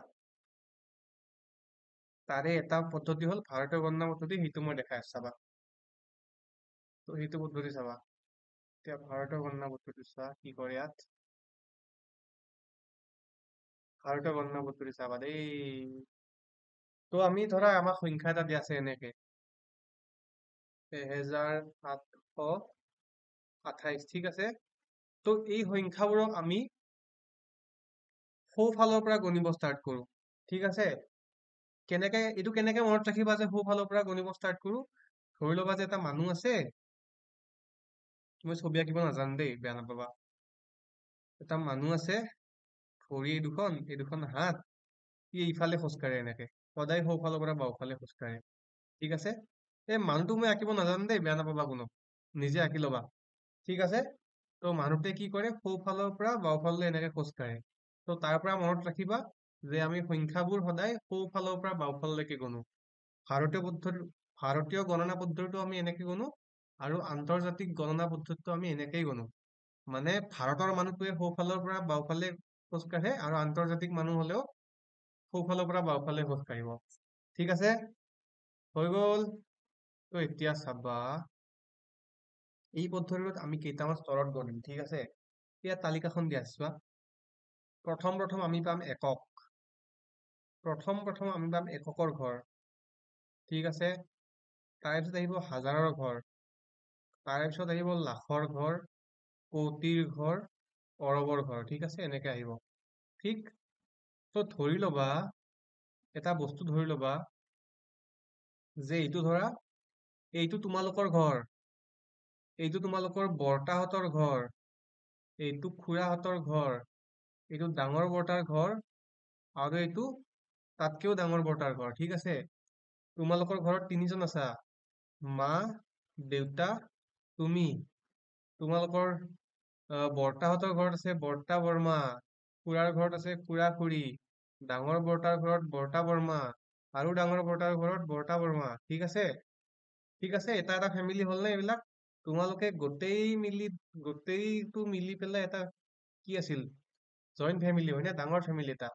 তাৰে এটা পদ্ধতি হল ভাৰতীয় গণ্য পদ্ধতি সেইটো মই দেখাই চাবা সেইটো পদ্ধতি চাবা এতিয়া ভাৰতৰ গণনা বস্তুটো চোৱা কি কৰে ইয়াত ভাৰতৰ গণনা বস্তুটো চাবা দেই ত' আমি ধৰা আমাক সংখ্যা এটা দিয়া আছে এনেকে এহেজাৰ সাতশ আঠাইশ ঠিক আছে ত' এই সংখ্যাবোৰক আমি সোঁফালৰ পৰা গণিব ষ্টাৰ্ট কৰো ঠিক আছে কেনেকে এইটো কেনেকে মনত ৰাখিবা যে সৌফালৰ পৰা গণিব ষ্টাৰ্ট কৰো ধৰি ল'বা যে এটা মানুহ আছে তুমি ছবি আঁকিব নাজানো দেই বেয়া নাপাবা এটা মানুহ আছে ভৰি এই দুখন এই দুখন হাত ই ইফালে খোজকাঢ়ে এনেকে সদায় সোঁফালৰ পৰা বাওঁফালে খোজ কাঢ়ে ঠিক আছে এই মানুহটো মই আঁকিব নাজানো দেই বেয়া নাপাবা কোনো নিজে আঁকি ল'বা ঠিক আছে ত' মানুহটোৱে কি কৰে সোঁফালৰ পৰা বাওঁফাললৈ এনেকে খোজ কাঢ়ে ত' তাৰ পৰা মনত ৰাখিবা যে আমি সংখ্যাবোৰ সদায় সোঁফালৰ পৰা বাওঁফাললৈকে গণো ভাৰতীয় পদ্ধতি ভাৰতীয় গণনা পদ্ধতিটো আমি এনেকে গণো আৰু আন্তৰ্জাতিক গণনা পদ্ধতিটো আমি এনেকেই গণো মানে ভাৰতৰ মানুহটোৱে সোঁফালৰ পৰা বাওঁফালে খোজ কাঢ়ে আৰু আন্তৰ্জাতিক মানুহ হলেও সোঁফালৰ পৰা বাওঁফালে খোজ কাঢ়িব ঠিক আছে হৈ গল ত এতিয়া চাবা এই পদ্ধতিটোত আমি কেইটামান স্তৰত গণিম ঠিক আছে এতিয়া তালিকাখন দিয়া চোৱা প্ৰথম প্ৰথম আমি পাম একক প্ৰথম প্ৰথম আমি পাম এককৰ ঘৰ ঠিক আছে তাৰপিছত আহিব হাজাৰৰ ঘৰ তাৰে পিছত আহিব লাখৰ ঘৰ কৌটিৰ ঘৰ অৰবৰ ঘৰ ঠিক আছে এনেকে আহিব ঠিক তো ধৰি ল'বা এটা বস্তু ধৰি ল'বা যে এইটো ধৰা এইটো তোমালোকৰ ঘৰ এইটো তোমালোকৰ বৰ্তাহঁতৰ ঘৰ এইটো খুৰাহঁতৰ ঘৰ এইটো ডাঙৰ বৰ্তাৰ ঘৰ আৰু এইটো তাতকেও ডাঙৰ বৰ্তাৰ ঘৰ ঠিক আছে তোমালোকৰ ঘৰত তিনিজন আছা মা দেউতা তুমি তোমালোকৰ বৰ্তাহঁতৰ ঘৰত আছে বৰ্তা বৰ্মা খুৰাৰ ঘৰত আছে খুড়া খুৰী ডাঙৰ বৰ্তাৰ ঘৰত বৰ্তা বৰ্মা আৰু ডাঙৰ বৰ্তাৰ ঘৰত বৰ্তা বৰ্মা ঠিক আছে ঠিক আছে এটা এটা ফেমিলি হ'লনে এইবিলাক তোমালোকে গোটেই মিলি গোটেইটো মিলি পেলাই এটা কি আছিল জইণ্ট ফেমিলি হয়নে ডাঙৰ ফেমিলি এটা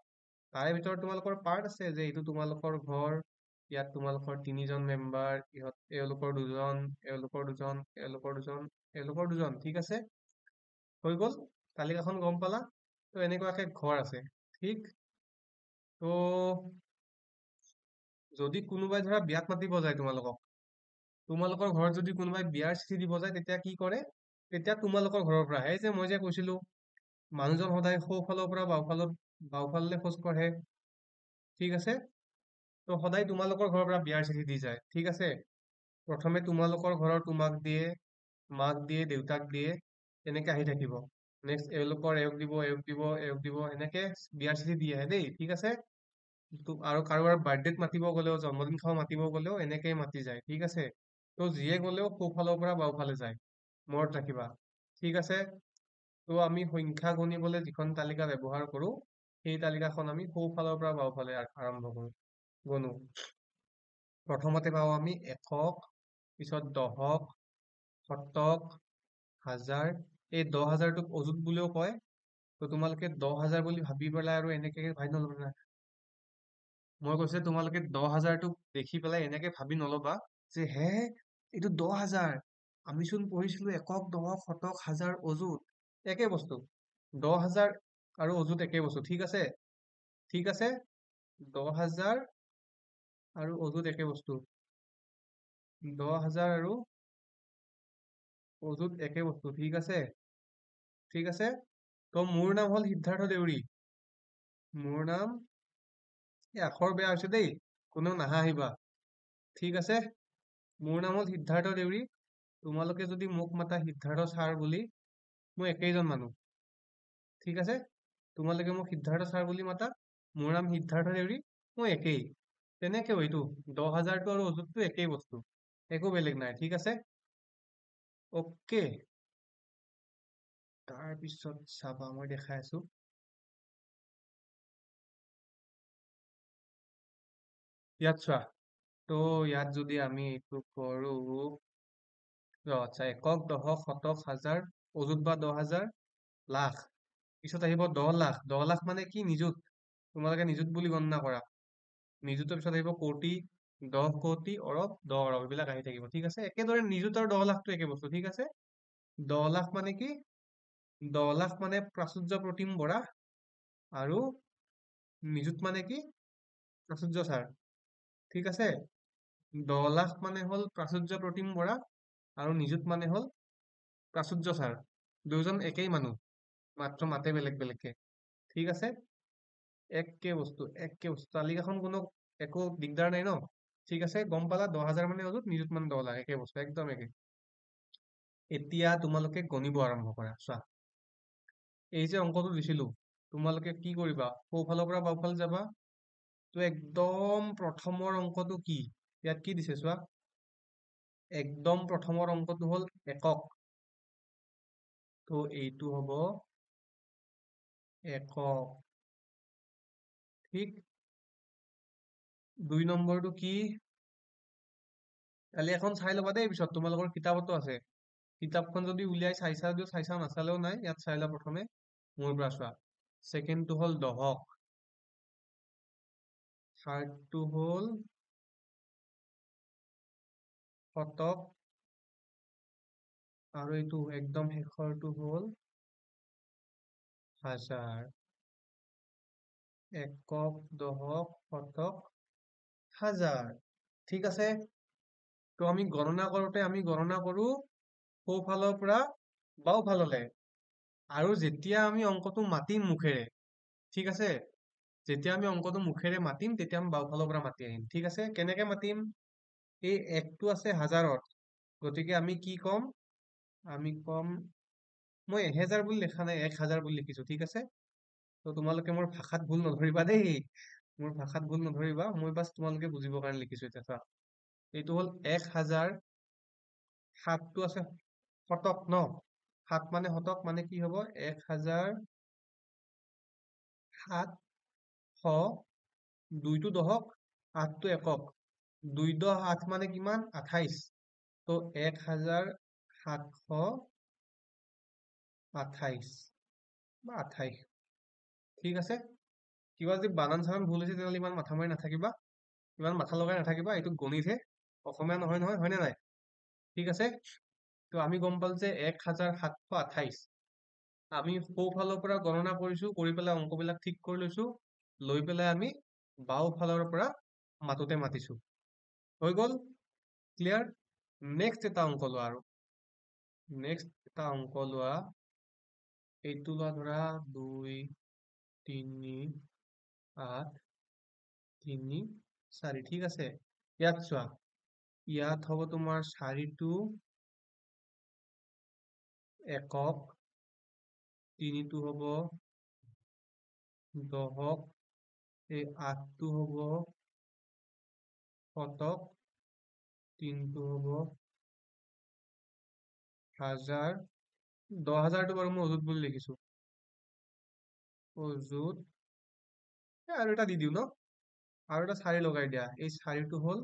তাৰে ভিতৰত তোমালোকৰ পাৰ্ট আছে যে এইটো তোমালোকৰ ঘৰ ইয়াত তোমালোকৰ তিনিজন মেম্বাৰ ইহঁত এওঁলোকৰ দুজন এওঁলোকৰ দুজন এওঁলোকৰ দুজন এওঁলোকৰ দুজন ঠিক আছে হৈ গ'ল তালিকাখন গম পালা তো এনেকুৱাকৈ ঘৰ আছে ঠিক তো যদি কোনোবাই ধৰা বিয়াত মাতিব যায় তোমালোকক তোমালোকৰ ঘৰত যদি কোনোবাই বিয়াৰ চিঠি দিব যায় তেতিয়া কি কৰে তেতিয়া তোমালোকৰ ঘৰৰ পৰা সেই যে মই যে কৈছিলো মানুহজন সদায় সোঁফালৰ পৰা বাওঁফালৰ বাওঁফাললৈ খোজ কাঢ়ে ঠিক আছে তো সদায় তোমালোকৰ ঘৰৰ পৰা বিয়াৰ চিঠি দি যায় ঠিক আছে প্ৰথমে তোমালোকৰ ঘৰৰ তোমাক দিয়ে মাক দিয়ে দেউতাক দিয়ে তেনেকৈ আহি থাকিব নেক্সট এওঁলোকৰ এওঁক দিব এওঁক দিব এওঁক দিব এনেকে বিয়াৰ চিঠি দি আহে দেই ঠিক আছে আৰু কাৰোবাৰ বাৰ্থডেত মাতিব গ'লেও জন্মদিন খাব মাতিব গ'লেও এনেকেই মাতি যায় ঠিক আছে তো যিয়ে গ'লেও সোঁফালৰ পৰা বাওঁফালে যায় মনত ৰাখিবা ঠিক আছে তো আমি সংখ্যা গণিবলৈ যিখন তালিকা ব্যৱহাৰ কৰোঁ সেই তালিকাখন আমি সোঁফালৰ পৰা বাওঁফালে আৰম্ভ কৰোঁ গণু প্ৰথমতে পাওঁ আমি এশক পিছত দহক শতক হাজাৰ এই দহ হাজাৰটোক অযুত বুলিও কয় তো তোমালোকে দহ হাজাৰ বুলি ভাবি পেলাই আৰু এনেকৈ ভাবি নল'বা মই কৈছোঁ তোমালোকে দহ হাজাৰটোক দেখি পেলাই এনেকৈ ভাবি নল'বা যে হে এইটো দহ হাজাৰ আমিচোন পঢ়িছিলোঁ একক দহক শতক হাজাৰ অযুত একে বস্তু দহ হাজাৰ আৰু অযুত একে বস্তু ঠিক আছে ঠিক আছে দহ হাজাৰ আৰু অযুত একে বস্তু দহ হাজাৰ আৰু অযুত একে বস্তু ঠিক আছে ঠিক আছে তো মোৰ নাম হ'ল সিদ্ধাৰ্থ দেউৰী মোৰ নাম এই আখৰ বেয়া হৈছে দেই কোনেও নাহা আহিবা ঠিক আছে মোৰ নাম হ'ল সিদ্ধাৰ্থ দেউৰী তোমালোকে যদি মোক মাতা সিদ্ধাৰ্থ ছাৰ বুলি মই একেইজন মানুহ ঠিক আছে তোমালোকে মোক সিদ্ধাৰ্থ ছাৰ বুলি মাতা মোৰ নাম সিদ্ধাৰ্থ দেউৰী মই একেই তেনেকে এইটো দহ হাজাৰটো আৰু ওজনটো একেই বস্তু একো বেলেগ নাই ঠিক আছে অকে তাৰপিছত চাবা মই দেখাই আছো ইয়াত চোৱা তো ইয়াত যদি আমি এইটো কৰো আচ্ছা একক দশক শতক হাজাৰ অযুত বা দহ হাজাৰ লাখ পিছত আহিব দহ লাখ দহ লাখ মানে কি নিযুত তোমালোকে নিযুত বুলি গণনা কৰা নিযুত পিছত আহিব কোটি দহ কোটি অৰব দহ অৰব এইবিলাক আহি থাকিব ঠিক আছে একেদৰে নিযুত আৰু দহ লাখটো একে বস্তু ঠিক আছে দহ লাখ মানে কি দহ লাখ মানে প্ৰাচুৰ্য প্ৰতিম বৰা আৰু নিযুত মানে কি প্ৰাচুৰ্য ছাৰ ঠিক আছে দহ লাখ মানে হ'ল প্ৰাচুৰ্য প্ৰতিম বৰা আৰু নিযুত মানে হ'ল প্ৰাচুৰ্য ছাৰ দুয়োজন একেই মানুহ মাত্ৰ মাতে বেলেগ বেলেগকে ঠিক আছে একে বস্তু একে বস্তু তালিকাখন কোনো একো দিগদাৰ নাই ন ঠিক আছে গম পালা দহ হাজাৰ মানে অজুত নিজুত মানে দহ লাখ একে বস্তু একদম একে এতিয়া তোমালোকে গণিব আৰম্ভ কৰা চোৱা এই যে অংকটো দিছিলো তোমালোকে কি কৰিবা সৌফালৰ পৰা বাওঁফালে যাবা তো একদম প্ৰথমৰ অংকটো কি ইয়াত কি দিছে চোৱা একদম প্ৰথমৰ অংকটো হ'ল একক তো এইটো হ'ব একক ঠিক দুই নম্বৰটো কি কালি এখন চাই ল'বা দেই পিছত তোমালোকৰ কিতাপতো আছে কিতাপখন যদি উলিয়াই চাইছা চাই চাইছা নাচালেও নাই ইয়াত চাই লোৱা প্ৰথমে মোৰ পৰা চোৱা ছেকেণ্ডটো হ'ল দহক থাৰ্ডটো হ'ল শতক আৰু এইটো একদম শেষৰটো হ'ল হাজাৰ একক দশক শতক হাজাৰ ঠিক আছে ত আমি গণনা কৰোতে আমি গণনা কৰো সোঁফালৰ পৰা বাওঁফাললৈ আৰু যেতিয়া আমি অংকটো মাতিম মুখেৰে ঠিক আছে যেতিয়া আমি অংকটো মুখেৰে মাতিম তেতিয়া আমি বাওঁফালৰ পৰা মাতি আহিম ঠিক আছে কেনেকে মাতিম এই একটো আছে হাজাৰত গতিকে আমি কি ক'ম আমি ক'ম মই এহেজাৰ বুলি লিখা নাই এক হাজাৰ বুলি লিখিছো ঠিক আছে তো তোমালোকে মোৰ ভাষাত ভুল নধৰিবা দেই মোৰ ভাষাত ভুল নধৰিবা মই বাছ তোমালোকে বুজিবৰ কাৰণে লিখিছো এতিয়া চোৱা এইটো হ'ল এক হাজাৰ সাতটো আছে শতক ন সাত মানে শতক মানে কি হ'ব এক হাজাৰ সাত শ দুইটো দহক আঠটো একক দুই দহ আঠ মানে কিমান আঠাইছ তো এক হাজাৰ সাতশ আঠাইছ বা আঠাইছ ঠিক আছে কিবা যদি বানান চানান ভুল হৈছে তেনেহ'লে ইমান মাথা মাৰি নাথাকিবা ইমান মাথা লগাই নাথাকিবা এইটো গণিতহে অসমীয়া নহয় নহয় হয়নে নাই ঠিক আছে ত' আমি গম পালোঁ যে এক হাজাৰ সাতশ আঠাইছ আমি সৌফালৰ পৰা গণনা কৰিছোঁ কৰি পেলাই অংকবিলাক ঠিক কৰি লৈছোঁ লৈ পেলাই আমি বাওঁফালৰ পৰা মাতোতে মাতিছোঁ হৈ গ'ল ক্লিয়াৰ নেক্সট এটা অংক লোৱা আৰু নেক্সট এটা অংক লোৱা এইটো লোৱা ধৰা দুই তিনি আঠ তিনি চাৰি ঠিক আছে ইয়াত চোৱা ইয়াত হ'ব তোমাৰ চাৰিটো একক তিনিটো হ'ব দহক এই আঠটো হ'ব শতক তিনটো হ'ব হাজাৰ দহ হাজাৰটো বাৰু মই অযুত বুলি লিখিছোঁ অজুত আৰু এটা দি দিওঁ ন আৰু এটা চাৰি লগাই দিয়া এই চাৰিটো হ'ল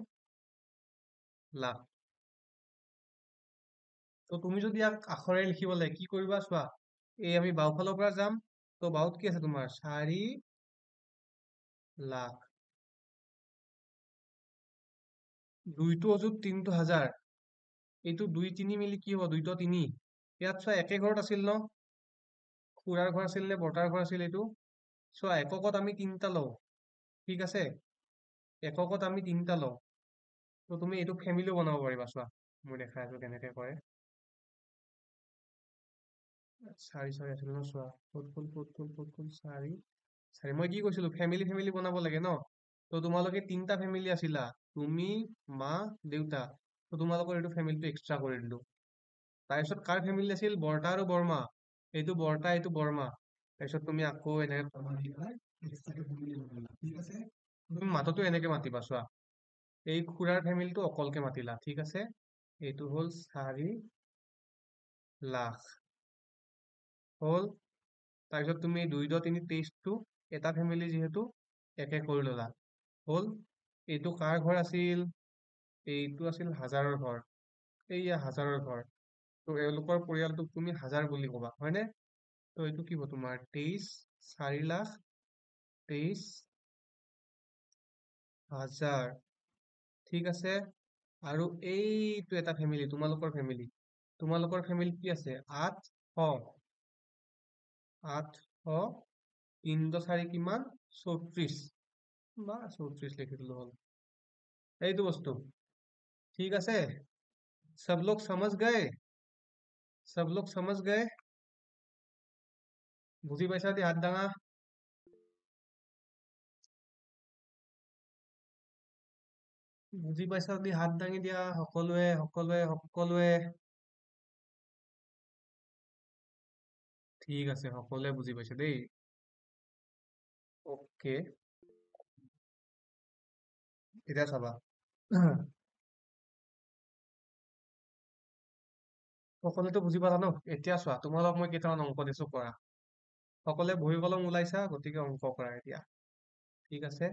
লাভ তো তুমি যদি ইয়াক আখৰে লিখিবলৈ কি কৰিবা চোৱা এই আমি বাওঁফালৰ পৰা যাম তো বাউত কি আছে তোমাৰ চাৰি লাখ দুইটো অজুত তিনিটো হাজাৰ এইটো দুই তিনি মিলি কি হ'ব দুইটো তিনি ইয়াত চোৱা একে ঘৰত আছিল ন খুৰাৰ ঘৰ আছিল নে বৰ্তাৰ ঘৰ আছিল এইটো চোৱা এককত আমি তিনিটা লওঁ ঠিক আছে এককত আমি তিনিটা লওঁ তো তুমি এইটো ফেমিলিও বনাব পাৰিবা চোৱা মই দেখাই আছো কেনেকে কৰে চাৰি চাৰি আছিল ন চোৱা ফুটফুল ফুটফুল ফুটফুল চাৰি চাৰি মই কি কৈছিলো ফেমিলি ফেমিলি বনাব লাগে ন তো তোমালোকে তিনিটা ফেমিলি আছিলা তুমি মা দেউতা তো তোমালোকৰ এইটো ফেমিলিটো এক্সট্ৰা কৰি দিলো তাৰপিছত কাৰ ফেমিলি আছিল বৰ্তা আৰু বৰমা এইটো বৰ্তা এইটো বৰমা তাৰপিছত তুমি আকৌ এনেকে তুমি মাততো এনেকে মাতিবা চোৱা এই খুৰাৰ ফেমিলিটো অকলকে মাতিলা ঠিক আছে এইটো হ'ল চাৰি লাখ হ'ল তাৰপিছত তুমি দুই দহ তিনি তেইছটো এটা ফেমিলি যিহেতু একে কৰি ল'লা হ'ল এইটো কাৰ ঘৰ আছিল এইটো আছিল হাজাৰৰ ঘৰ এইয়া হাজাৰৰ ঘৰ তো এওঁলোকৰ পৰিয়ালটোক তুমি হাজাৰ বুলি ক'বা হয়নে তো এইটো কি হ'ব তোমাৰ তেইছ চাৰি লাখ তেইছ হাজাৰ ঠিক আছে আৰু এইটো এটা ফেমিলি তোমালোকৰ ফেমিলি তোমালোকৰ ফেমিলি কি আছে আঠশ আঠশ তিন দহ চাৰি কিমান চৌত্ৰিছ বা চৌত্ৰিছ লিখি দিলোঁ হ'ল এইটো বস্তু ঠিক আছে চব লোক সমজ গৈ सब लोग समझ गए बुझी पैसा हाथ दंगा বুজি পাইছা যদি হাত দাঙি দিয়া সকলোৱে সকলোৱে সকলোৱে ঠিক আছে সকলোৱে বুজি পাইছে দেই অ'কে এতিয়া চাবা সকলোতো বুজি পালা ন এতিয়া চোৱা তোমালোক মই কেইটামান অংক দিছো কৰা সকলোৱে বহি কলম ওলাইছা গতিকে অংক কৰা এতিয়া ঠিক আছে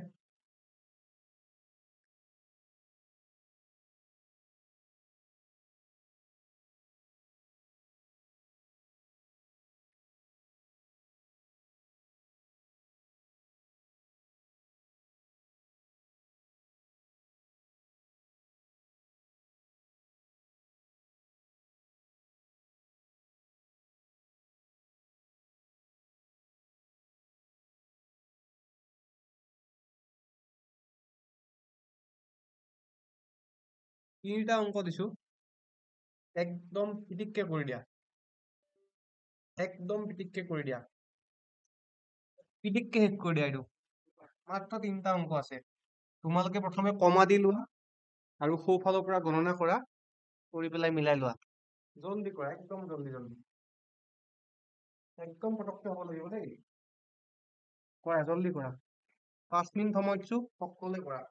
তিনিটা অংক দিছো একদম পিটিককে কৰি দিয়া একদম পিটিককে কৰি দিয়া পিটিককে শেষ কৰি দিয়া এইটো মাত্ৰ তিনিটা অংক আছে তোমালোকে প্ৰথমে কমা দি লোৱা আৰু সৌফালৰ পৰা গণনা কৰা কৰি পেলাই মিলাই লোৱা জল্দি কৰা একদম জল্দি জল্দি একদম পটককে হ'ব লাগিব দেই কৰা জল্দি কৰা পাঁচ মিনিট সময় দিছো সকলোৱে কৰা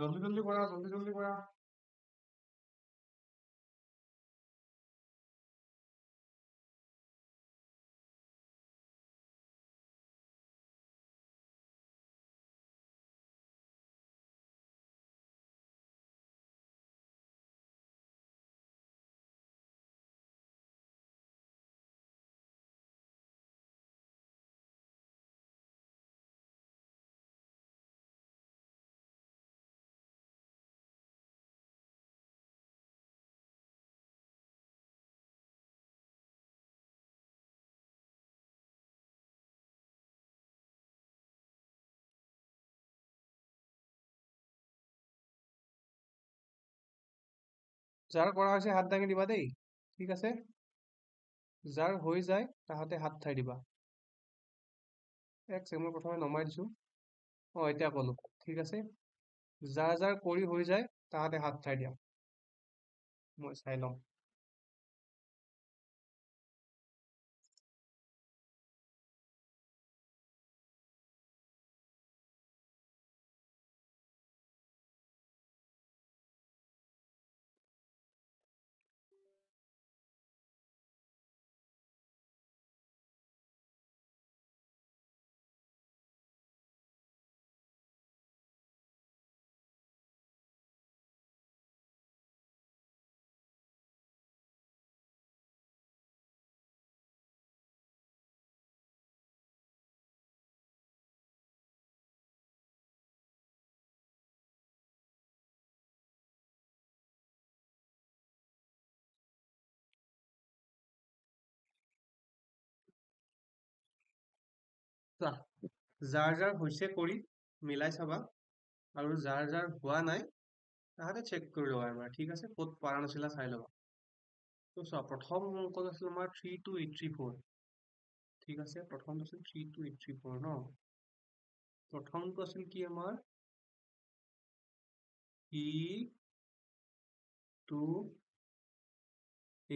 জলদি জলদি কৰা জলদি জলদি কৰা যাৰ কৰা হৈছে হাত দাঙি দিবা দেই ঠিক আছে যাৰ হৈ যায় তাহাঁতে হাত ঠাই দিবা এক ছেকেণ্ড মই প্ৰথমে নমাই দিছোঁ অঁ এতিয়া ক'লোঁ ঠিক আছে যাৰ যাৰ কৰি হৈ যায় তাহাঁতে হাত ঠাই দিয়া মই চাই ল'ম যাৰ যাৰ হৈছে কৰি মিলাই চাবা আৰু যাৰ যাৰ হোৱা নাই তাহাঁতে চেক কৰি ল'বা এবাৰ ঠিক আছে ক'ত পৰা নাছিলা চাই ল'বা তো চোৱা প্ৰথম অংকত আছিল আমাৰ three two eight three four ঠিক আছে প্ৰথমটো আছিল three two eight three four ন প্ৰথমটো আছিল কি আমাৰ ই টু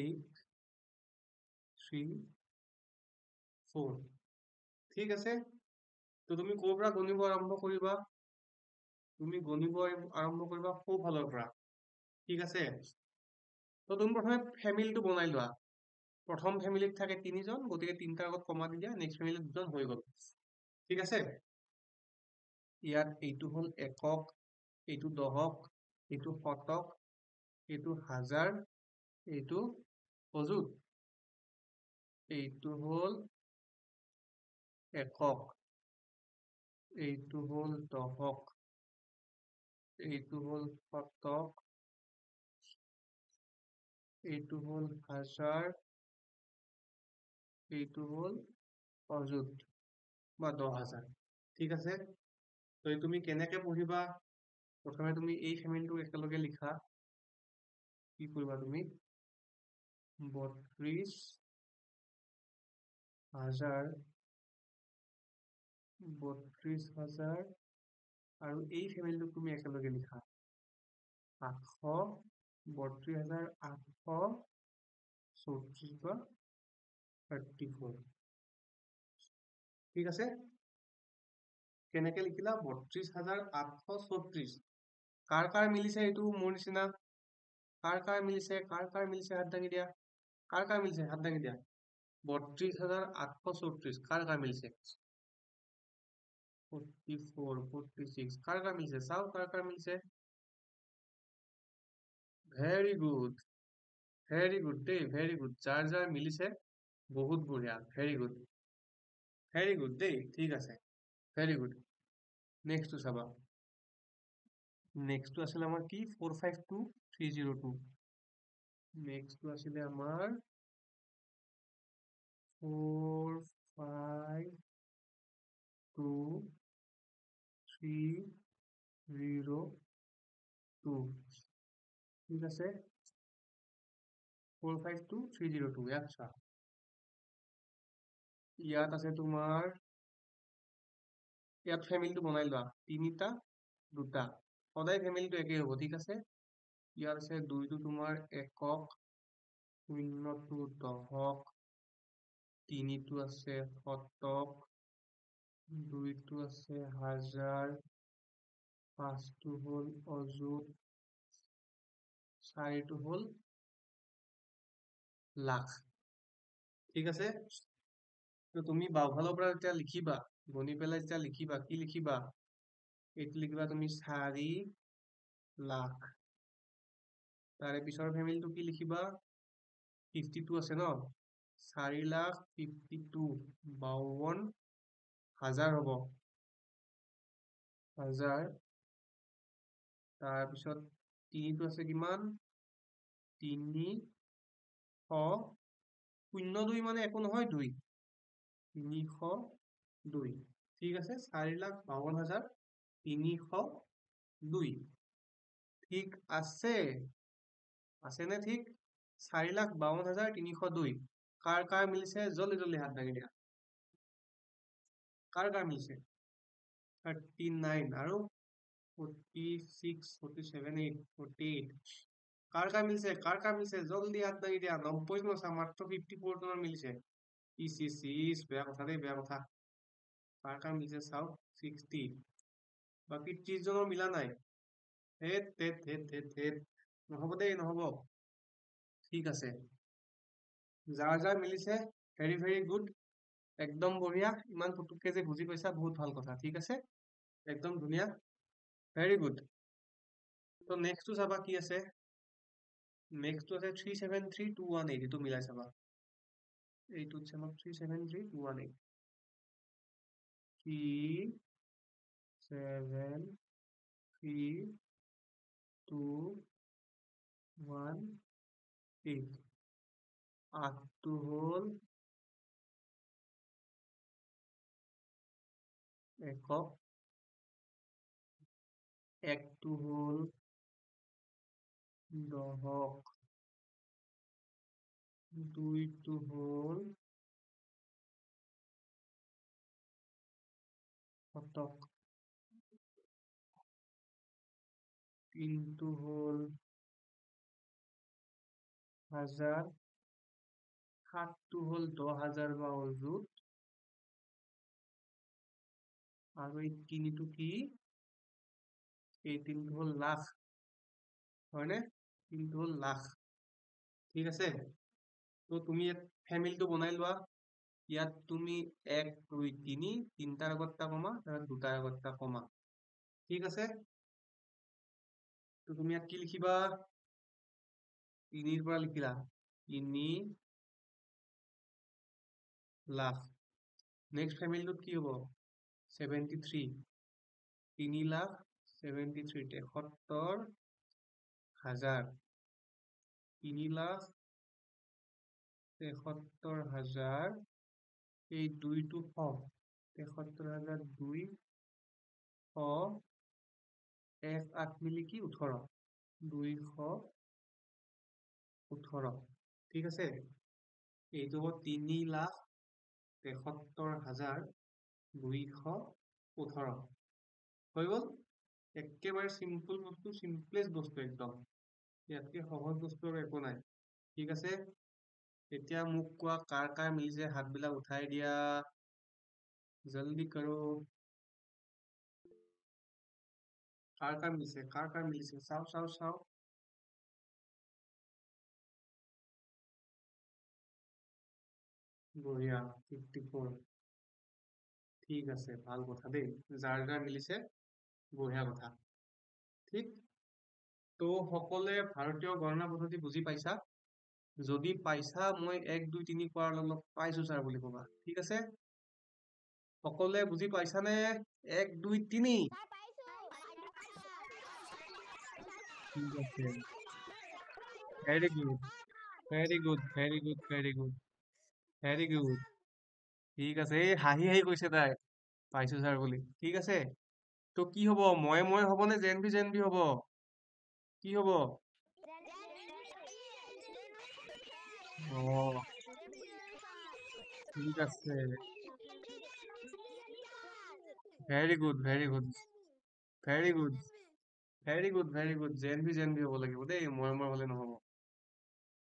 এইট থ্ৰী ফ'ৰ ঠিক আছে তো তুমি কৰ পৰা গণিব আৰম্ভ কৰিবা তুমি গণিব আৰম্ভ কৰিবা সৌফালৰ পৰা ঠিক আছে তো তুমি প্ৰথমে ফেমিলিটো বনাই লোৱা প্ৰথম ফেমিলিত থাকে তিনিজন গতিকে তিনিটাৰ আগত কমা দি দিয়া নেক্সট ফেমিলিত দুজন হৈ গ'ল ঠিক আছে ইয়াত এইটো হ'ল একক এইটো দহক এইটো শতক এইটো হাজাৰ এইটো অযুত এইটো হ'ল একক এইটো হ'ল দহক এইটো হ'ল শতক এইটো হ'ল হাজাৰ এইটো হ'ল অযুত বা দহ হাজাৰ ঠিক আছে তই তুমি কেনেকে পঢ়িবা প্ৰথমে তুমি এই ফেমিলিটো একেলগে লিখা কি কৰিবা তুমি বত্ৰিশ হাজাৰ বত্ৰিশ হাজাৰ আৰু এই ফেমিলিটোক তুমি একেলগে লিখা আঠশ বত্ৰিশ হাজাৰ আঠশ চৌত্ৰিছ বা থাৰ্টি ফ'ৰ ঠিক আছে কেনেকৈ লিখিলা বত্ৰিশ হাজাৰ আঠশ চৌত্ৰিশ কাৰ কাৰ মিলিছে এইটো মোৰ নিচিনা কাৰ কাৰ মিলিছে কাৰ কাৰ মিলিছে হাত দাঙি দিয়া কাৰ কাৰ মিলিছে হাত দাঙি দিয়া বত্ৰিশ হাজাৰ আঠশ চৌত্ৰিশ কাৰ কাৰ মিলিছে ভেৰি গুড ভেৰি গুড দেই ভেৰি গুড যাৰ যাৰ মিলিছে বহুত বঢ়িয়া ভেৰি গুড ভেৰি গুড দেই ঠিক আছে ভেৰি গুড নেক্সটটো চাবা নেক্সটটো আছিলে আমাৰ কি four five two three zero' two নেক্সটটো আছিলে আমাৰ four five two zero two ঠিক আছে four five two three zero two আচ্ছা ইয়াত আছে তোমাৰ ইয়াত ফেমিলিটো বনাই লোৱা তিনিটা দুটা সদায় ফেমিলিটো একেই হ'ব ঠিক আছে ইয়াত আছে দুইটো তোমাৰ একক শূন্যটো দহক তিনিটো আছে শতক দুইটো আছে হাজাৰ পাঁচটো হ'ল অযুত চাৰিটো হ'ল লাখ ঠিক আছে তো তুমি বাওঁফালৰ পৰা এতিয়া লিখিবা গণি পেলাই এতিয়া লিখিবা কি লিখিবা এইটো লিখিবা তুমি চাৰি লাখ তাৰে পিছৰ ফেমিলিটো কি লিখিবা ফিফটি টু আছে ন চাৰি লাখ ফিফটি টু বাৱন হাজাৰ হ'ব হাজাৰ তাৰপিছত তিনিটো আছে কিমান তিনি শ শূন্য দুই মানে একো নহয় দুই তিনিশ দুই ঠিক আছে চাৰি লাখ বাৱন্ন হাজাৰ তিনিশ দুই ঠিক আছে আছেনে ঠিক চাৰি লাখ বাৱন্ন হাজাৰ তিনিশ দুই কাৰ কাৰ মিলিছে জল্দি জলদি হাত দাঙি দিয়া কাৰ কাম হৈছে থাৰ্টি নাইন আৰু forty six forty seven eight forty eight কাৰ কাম হৈছে কাৰ কাম হৈছে জলদি হাত দাঙি দিয়া নব্বৈ জন আছে মাত্ৰ ফিফটি ফ'ৰ জনৰ মিলিছে ই চি চি বেয়া কথা দেই বেয়া কথা কাৰ কাম হৈছে চাওক ছিক্সটি বাকী ত্ৰিছজনৰ মিলা নাই হেট হেট হেট হেট হেট নহ'ব দেই নহ'ব ঠিক আছে যাৰ যাৰ মিলিছে ভেৰি ভেৰি গুড একদম বঢ়িয়া ইমান পুটুককে যে বুজি পাইছা বহুত ভাল কথা ঠিক আছে একদম ধুনীয়া ভেৰি গুড তো নেক্সটটো চাবা কি আছে নেক্সটটো আছে three seven three two one eight এইটো মিলাই চাবা এইটোত চাবা three seven three two one eight three seven three two one eight আঠটো হ'ল একক একটো হ'ল দহক দুইটো হ'ল শতক তিনটো হ'ল হাজাৰ সাতটো হ'ল দহ হাজাৰ বা অযুত আৰু এই তিনিটো কি এই তিনিটো হ'ল লাখ হয়নে তিনিটো হ'ল লাখ ঠিক আছে তো তুমি ইয়াত ফেমিলিটো বনাই লোৱা ইয়াত তুমি এক দুই তিনি তিনিটাৰ আগত এটা কমা তাৰপৰা দুটাৰ আগত এটা কমা ঠিক আছে তো তুমি ইয়াত কি লিখিবা তিনিৰ পৰা লিখিলা তিনি লাখ নেক্সট ফেমিলিটোত কি হ'ব ছেভেণ্টি থ্ৰী তিনি লাখ ছেভেণ্টি থ্ৰী তেসত্তৰ হাজাৰ তিনি লাখ তেসত্তৰ হাজাৰ এই দুইটো শ তেসত্তৰ হাজাৰ দুই শ এক আঠ মিলি কি ওঠৰ দুইশ ওঠৰ ঠিক আছে এইটো হ'ব তিনি লাখ তেসত্তৰ হাজাৰ দুইশ ওঠৰ হৈ গ'ল একেবাৰে চিম্পল বস্তু চিম্পলেষ্ট বস্তু একদম ইয়াতকৈ সহজ বস্তু আৰু একো নাই ঠিক আছে এতিয়া মোক কোৱা কাৰ কাৰ মিলিছে হাতবিলাক উঠাই দিয়া জলদি কৰো কাৰ কাৰ মিলিছে কাৰ কাৰ মিলিছে চাওঁ চাওঁ চাওঁ বঢ়িয়া ফিফটি ফ'ৰ ঠিক আছে ভাল কথা দেই যাৰ যাৰ মিলিছে বঢ়িয়া কথা ঠিক ত সকলোৱে ভাৰতীয় গণনা পদ্ধতি বুজি পাইছা যদি পাইছা মই এক দুই তিনি কোৱাৰ লগত পাইছো ছাৰ বুলি কবা ঠিক আছে সকলোৱে বুজি পাইছানে এক দুই তিনি very good very good very good very good very good ঠিক আছে এই হাঁহি হাঁহি কৈছে তাই পাইছো ছাৰ বুলি ঠিক আছে তো কি হ'ব ময়ে ময়ে হ'বনে জেন ভি জেন ভি হ'ব কি হ'ব ঠিক আছে very good very good very good very good very good জেন ভি জেন ভি হ'ব লাগিব দেই ময়ে ময়ে হ'লে নহ'ব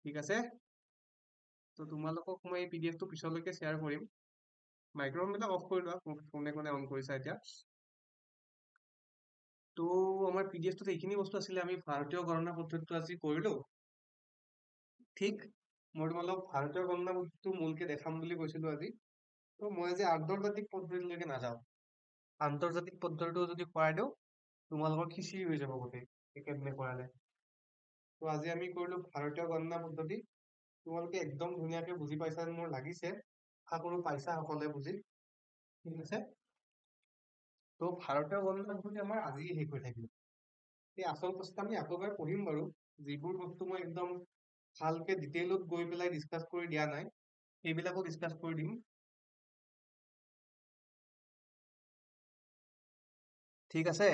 ঠিক আছে তো তোমালোকক মই এই পি ডি এফটো পিছলৈকে শ্বেয়াৰ কৰিম মাইক্ৰফোন বিলাক অফ কৰি লোৱা কোনে কোনে অন কৰিছা এতিয়া তো আমাৰ পি টোত এইখিনি বস্তু আছিলে আমি ভাৰতীয় গণনা পদ্ধতিটো আজি কৰিলো ঠিক মই তোমালোক ভাৰতীয় গণনা পদ্ধতিটো মূলকে দেখাম বুলি কৈছিলো আজি তো মই আজি আন্তৰ্জাতিক পদ্ধতিলৈকে নাযাওঁ আন্তৰ্জাতিক পদ্ধতিটো যদি কৰাই দিওঁ তোমালোকৰ খিচিৰি হৈ যাব গোটেই একেদিনাই কৰালে তো আজি আমি কৰিলো ভাৰতীয় গণনা পদ্ধতি তোমালোকে একদম ধুনীয়াকে বুজি পাইছা যেন মোৰ লাগিছে সকলো পাইছা সকলে বুজি ঠিক আছে তো ভাৰতীয় গণতন্ত্ৰ আমাৰ আজি শেষ হৈ থাকিল এই আচল প্ৰশ্ন আমি আকৌ এবাৰ পঢ়িম বাৰু যিবোৰ বস্তু মই একদম ভালকে ডিটেইলত গৈ পেলাই ডিছকাছ কৰি দিয়া নাই সেইবিলাকো ডিছকাছ কৰি দিম ঠিক আছে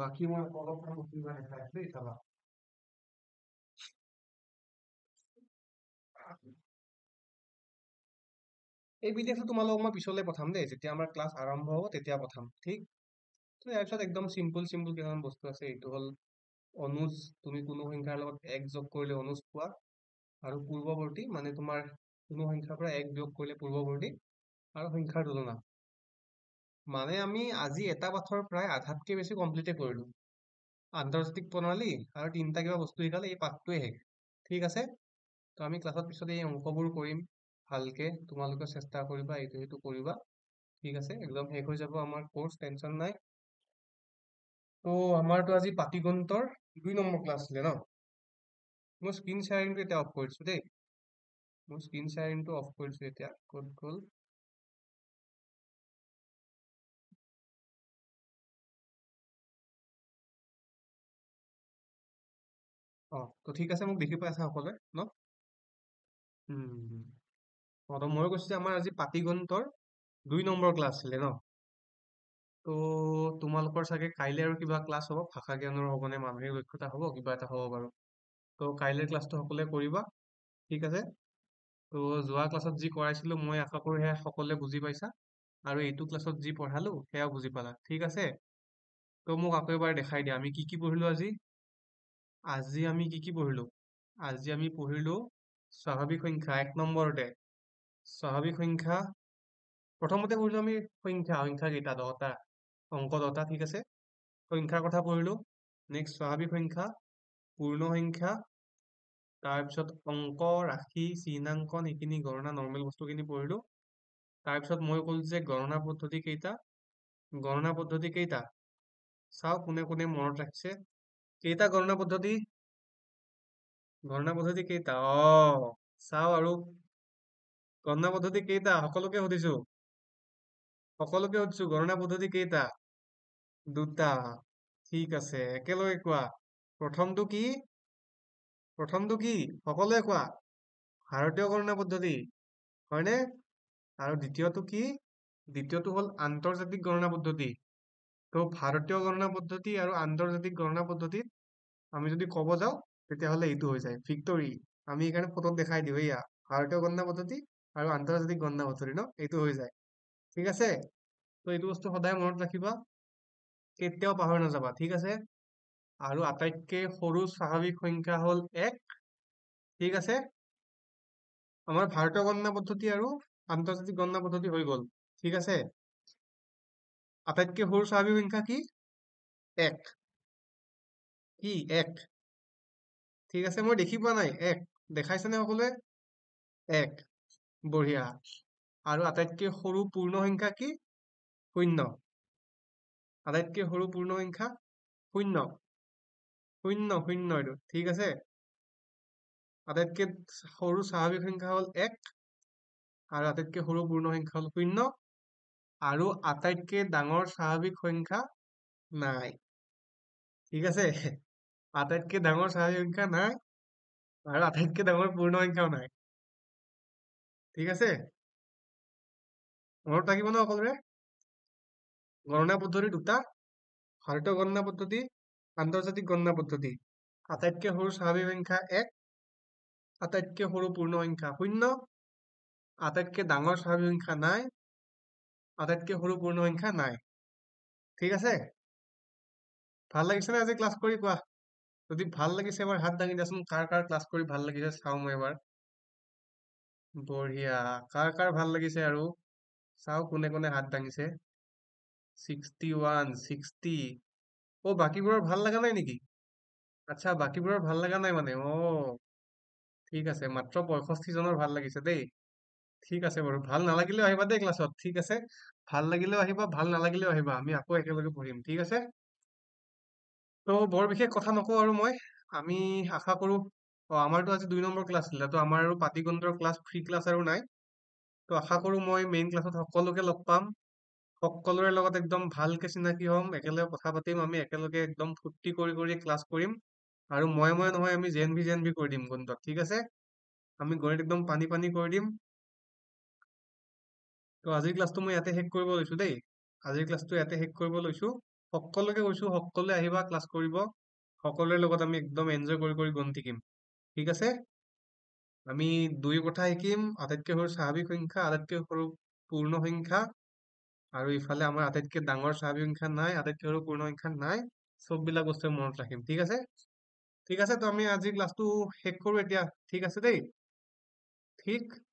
বাকী মই অলপ অসুবিধা নেখায় দেই চাবা এই ভিডিঅ'টো তোমালোকক মই পিছলৈ পঠাম দেই যেতিয়া আমাৰ ক্লাছ আৰম্ভ হ'ব তেতিয়া পঠাম ঠিক তো ইয়াৰ পিছত একদম চিম্পল চিম্পল কিছুমান বস্তু আছে এইটো হ'ল অনুজ তুমি কোনো সংখ্যাৰ লগত এক যোগ কৰিলে অনুজ পোৱা আৰু পূৰ্ৱৱৰ্তী মানে তোমাৰ কোনো সংখ্যাৰ পৰা এক যোগ কৰিলে পূৰ্ৱৱৰ্তী আৰু সংখ্যাৰ তুলনা মানে আমি আজি এটা পাঠৰ প্ৰায় আধাতকৈ বেছি কমপ্লিটে কৰিলোঁ আন্তৰ্জাতিক প্ৰণালী আৰু তিনিটা কিবা বস্তু শিকালে এই পাঠটোৱে শেষ ঠিক আছে ত' আমি ক্লাছত পিছত এই অংকবোৰ কৰিম ভালকৈ তোমালোকে চেষ্টা কৰিবা এইটো সেইটো কৰিবা ঠিক আছে একদম শেষ হৈ যাব আমাৰ কোৰ্ছ টেনশ্যন নাই ত' আমাৰতো আজি পাতিগণিতৰ দুই নম্বৰ ক্লাছ আছিলে ন মই স্ক্ৰীন শ্বেয়াৰিংটো এতিয়া অফ কৰিছোঁ দেই মই স্ক্ৰীন শ্বেয়াৰিংটো অফ কৰিছোঁ এতিয়া ক'ত গ'ল অঁ ঠিক আছে মোক দেখি পাই আছা সকলোৱে ন অঁ তো মই কৈছোঁ যে আমাৰ আজি পাতিগণিতৰ দুই নম্বৰ ক্লাছ আছিলে ন তো তোমালোকৰ চাগে কাইলৈ আৰু কিবা ক্লাছ হ'ব ভাষা জ্ঞানৰ হ'বনে মানুহে দক্ষতা হ'ব কিবা এটা হ'ব বাৰু তো কাইলৈ ক্লাছটো সকলোৱে কৰিবা ঠিক আছে তো যোৱা ক্লাছত যি কৰাইছিলোঁ মই আশা কৰোঁ সেয়া সকলোৱে বুজি পাইছা আৰু এইটো ক্লাছত যি পঢ়ালোঁ সেয়াও বুজি পালা ঠিক আছে তো মোক আকৌ এবাৰ দেখাই দিয়া আমি কি কি পঢ়িলোঁ আজি আজি আমি কি কি পঢ়িলো আজি আমি পঢ়িলো স্বাভাৱিক সংখ্যা এক নম্বৰতে স্বাভাৱিক সংখ্যা প্ৰথমতে পঢ়িলোঁ আমি সংখ্যা সংখ্যা কেইটা দহটা অংক দহটা ঠিক আছে সংখ্যাৰ কথা পঢ়িলোঁ নেক্সট স্বাভাৱিক সংখ্যা পূৰ্ণ সংখ্যা তাৰপিছত অংক ৰাশি চিহ্নাংকন এইখিনি গণনা নৰ্মেল বস্তুখিনি পঢ়িলোঁ তাৰপিছত মই ক'লো যে গণনা পদ্ধতি কেইটা গণনা পদ্ধতি কেইটা চাওক কোনে কোনে মনত ৰাখিছে কেইটা গণনা পদ্ধতি গণনা পদ্ধতি কেইটা অ চাও আৰু গণনা পদ্ধতি কেইটা সকলোকে সুধিছো সকলোকে সুধিছো গণনা পদ্ধতি কেইটা দুটা ঠিক আছে একেলগে কোৱা প্ৰথমটো কি প্ৰথমটো কি সকলোৱে কোৱা ভাৰতীয় গণনা পদ্ধতি হয়নে আৰু দ্বিতীয়টো কি দ্বিতীয়টো হ'ল আন্তৰ্জাতিক গণনা পদ্ধতি তো ভাৰতীয় গণনা পদ্ধতি আৰু আন্তৰ্জাতিক গণনা পদ্ধতিত আমি যদি কব যাওঁ হলে এইটো হৈ যায় ভিক্টৰী আমি এইকাৰণে ফটোত দেখাই দিওঁ এয়া ভাৰতীয় গণনা পদ্ধতি আৰু আন্তৰ্জাতিক গণনা পদ্ধতি ন এইটো হৈ যায় ঠিক আছে তো এইটো বস্তু সদায় মনত ৰাখিবা কেতিয়াও পাহৰি নাযাবা ঠিক আছে আৰু আটাইতকৈ সৰু স্বাভাৱিক সংখ্যা হ'ল এক ঠিক আছে আমাৰ ভাৰতীয় গণনা পদ্ধতি আৰু আন্তৰ্জাতিক গণনা পদ্ধতি হৈ গ'ল ঠিক আছে আটাইতকৈ সৰু স্বাভাৱিক সংখ্যা কি এক কি এক ঠিক আছে মই দেখি পোৱা নাই এক দেখাইছেনে সকলোৱে এক বঢ়িয়া আৰু আটাইতকৈ সৰু পূৰ্ণ সংখ্যা কি শূন্য আটাইতকৈ সৰু পূৰ্ণ সংখ্যা শূন্য শূন্য শূন্য এইটো ঠিক আছে আটাইতকৈ সৰু স্বাভাৱিক সংখ্যা হ'ল এক আৰু আটাইতকৈ সৰু পূৰ্ণ সংখ্যা হ'ল শূন্য আৰু আটাইতকৈ ডাঙৰ স্বাভাৱিক সংখ্যা নাই ঠিক আছে আটাইতকৈ ডাঙৰ স্বাভাৱিক সংখ্যা নাই আৰু আটাইতকৈ ডাঙৰ পূৰ্ণ সংখ্যাও নাই ঠিক আছে মনত থাকিব ন সকলোৰে গণনা পদ্ধতি দুটা ভাৰতীয় গণনা পদ্ধতি আন্তৰ্জাতিক গণনা পদ্ধতি আটাইতকৈ সৰু স্বাভাৱিক সংখ্যা এক আটাইতকৈ সৰু পূৰ্ণ সংখ্যা শূন্য আটাইতকৈ ডাঙৰ স্বাভাৱিক সংখ্যা নাই আটাইতকৈ সৰু পূৰ্ণ সংখ্যা নাই ঠিক আছে ভাল লাগিছেনে আজি ক্লাছ কৰি কোৱা যদি ভাল লাগিছে এবাৰ হাত দাঙি দিয়াচোন কাৰ কাৰ ক্লাছ কৰি ভাল লাগিছে চাওঁ মই এবাৰ বঢ়িয়া কাৰ কাৰ ভাল লাগিছে আৰু চাওঁ কোনে কোনে হাত দাঙিছে ছিক্সটি ওৱান ছিক্সটি অ' বাকীবোৰৰ ভাল লগা নাই নেকি আচ্ছা বাকীবোৰৰ ভাল লগা নাই মানে অ' ঠিক আছে মাত্ৰ পঁয়ষষ্ঠিজনৰ ভাল লাগিছে দেই ঠিক আছে বাৰু ভাল নালাগিলেও আহিবা দেই ক্লাছত ঠিক আছে ভাল লাগিলেও আহিবা ভাল নালাগিলেও আহিবা আমি আকৌ একেলগে পঢ়িম ঠিক আছে তো বৰ বিশেষ কথা নকওঁ আৰু মই আমি আশা কৰোঁ অঁ আমাৰতো আজি দুই নম্বৰ ক্লাছ আছিলে তো আমাৰ আৰু পাতিগণ্ডৰ ক্লাছ ফ্ৰী ক্লাছ আৰু নাই তো আশা কৰোঁ মই মেইন ক্লাছত সকলোকে লগ পাম সকলোৰে লগত একদম ভালকৈ চিনাকি হ'ম একেলগে কথা পাতিম আমি একেলগে একদম ফূৰ্তি কৰি কৰি ক্লাছ কৰিম আৰু ময়ে মই নহয় আমি জেন ভি জেন ভি কৰি দিম গণিতত ঠিক আছে আমি গণিত একদম পানী পানী কৰি দিম তো আজিৰ ক্লাছটো মই ইয়াতে শেষ কৰিব লৈছোঁ দেই আজিৰ ক্লাছটো ইয়াতে শেষ কৰিব লৈছোঁ সকলোকে কৈছোঁ সকলোৱে আহিবা ক্লাছ কৰিব সকলোৰে লগত আমি একদম এনজয় কৰি কৰি গণ থাকিম ঠিক আছে আমি দুই কথা শিকিম আটাইতকৈ সৰু স্বাভাৱিক সংখ্যা আটাইতকৈ সৰু পূৰ্ণ সংখ্যা আৰু ইফালে আমাৰ আটাইতকৈ ডাঙৰ স্বাভাৱিক সংখ্যা নাই আটাইতকৈ সৰু পূৰ্ণ সংখ্যা নাই চববিলাক বস্তু মনত ৰাখিম ঠিক আছে ঠিক আছে তো আমি আজিৰ ক্লাছটো শেষ কৰোঁ এতিয়া ঠিক আছে দেই ঠিক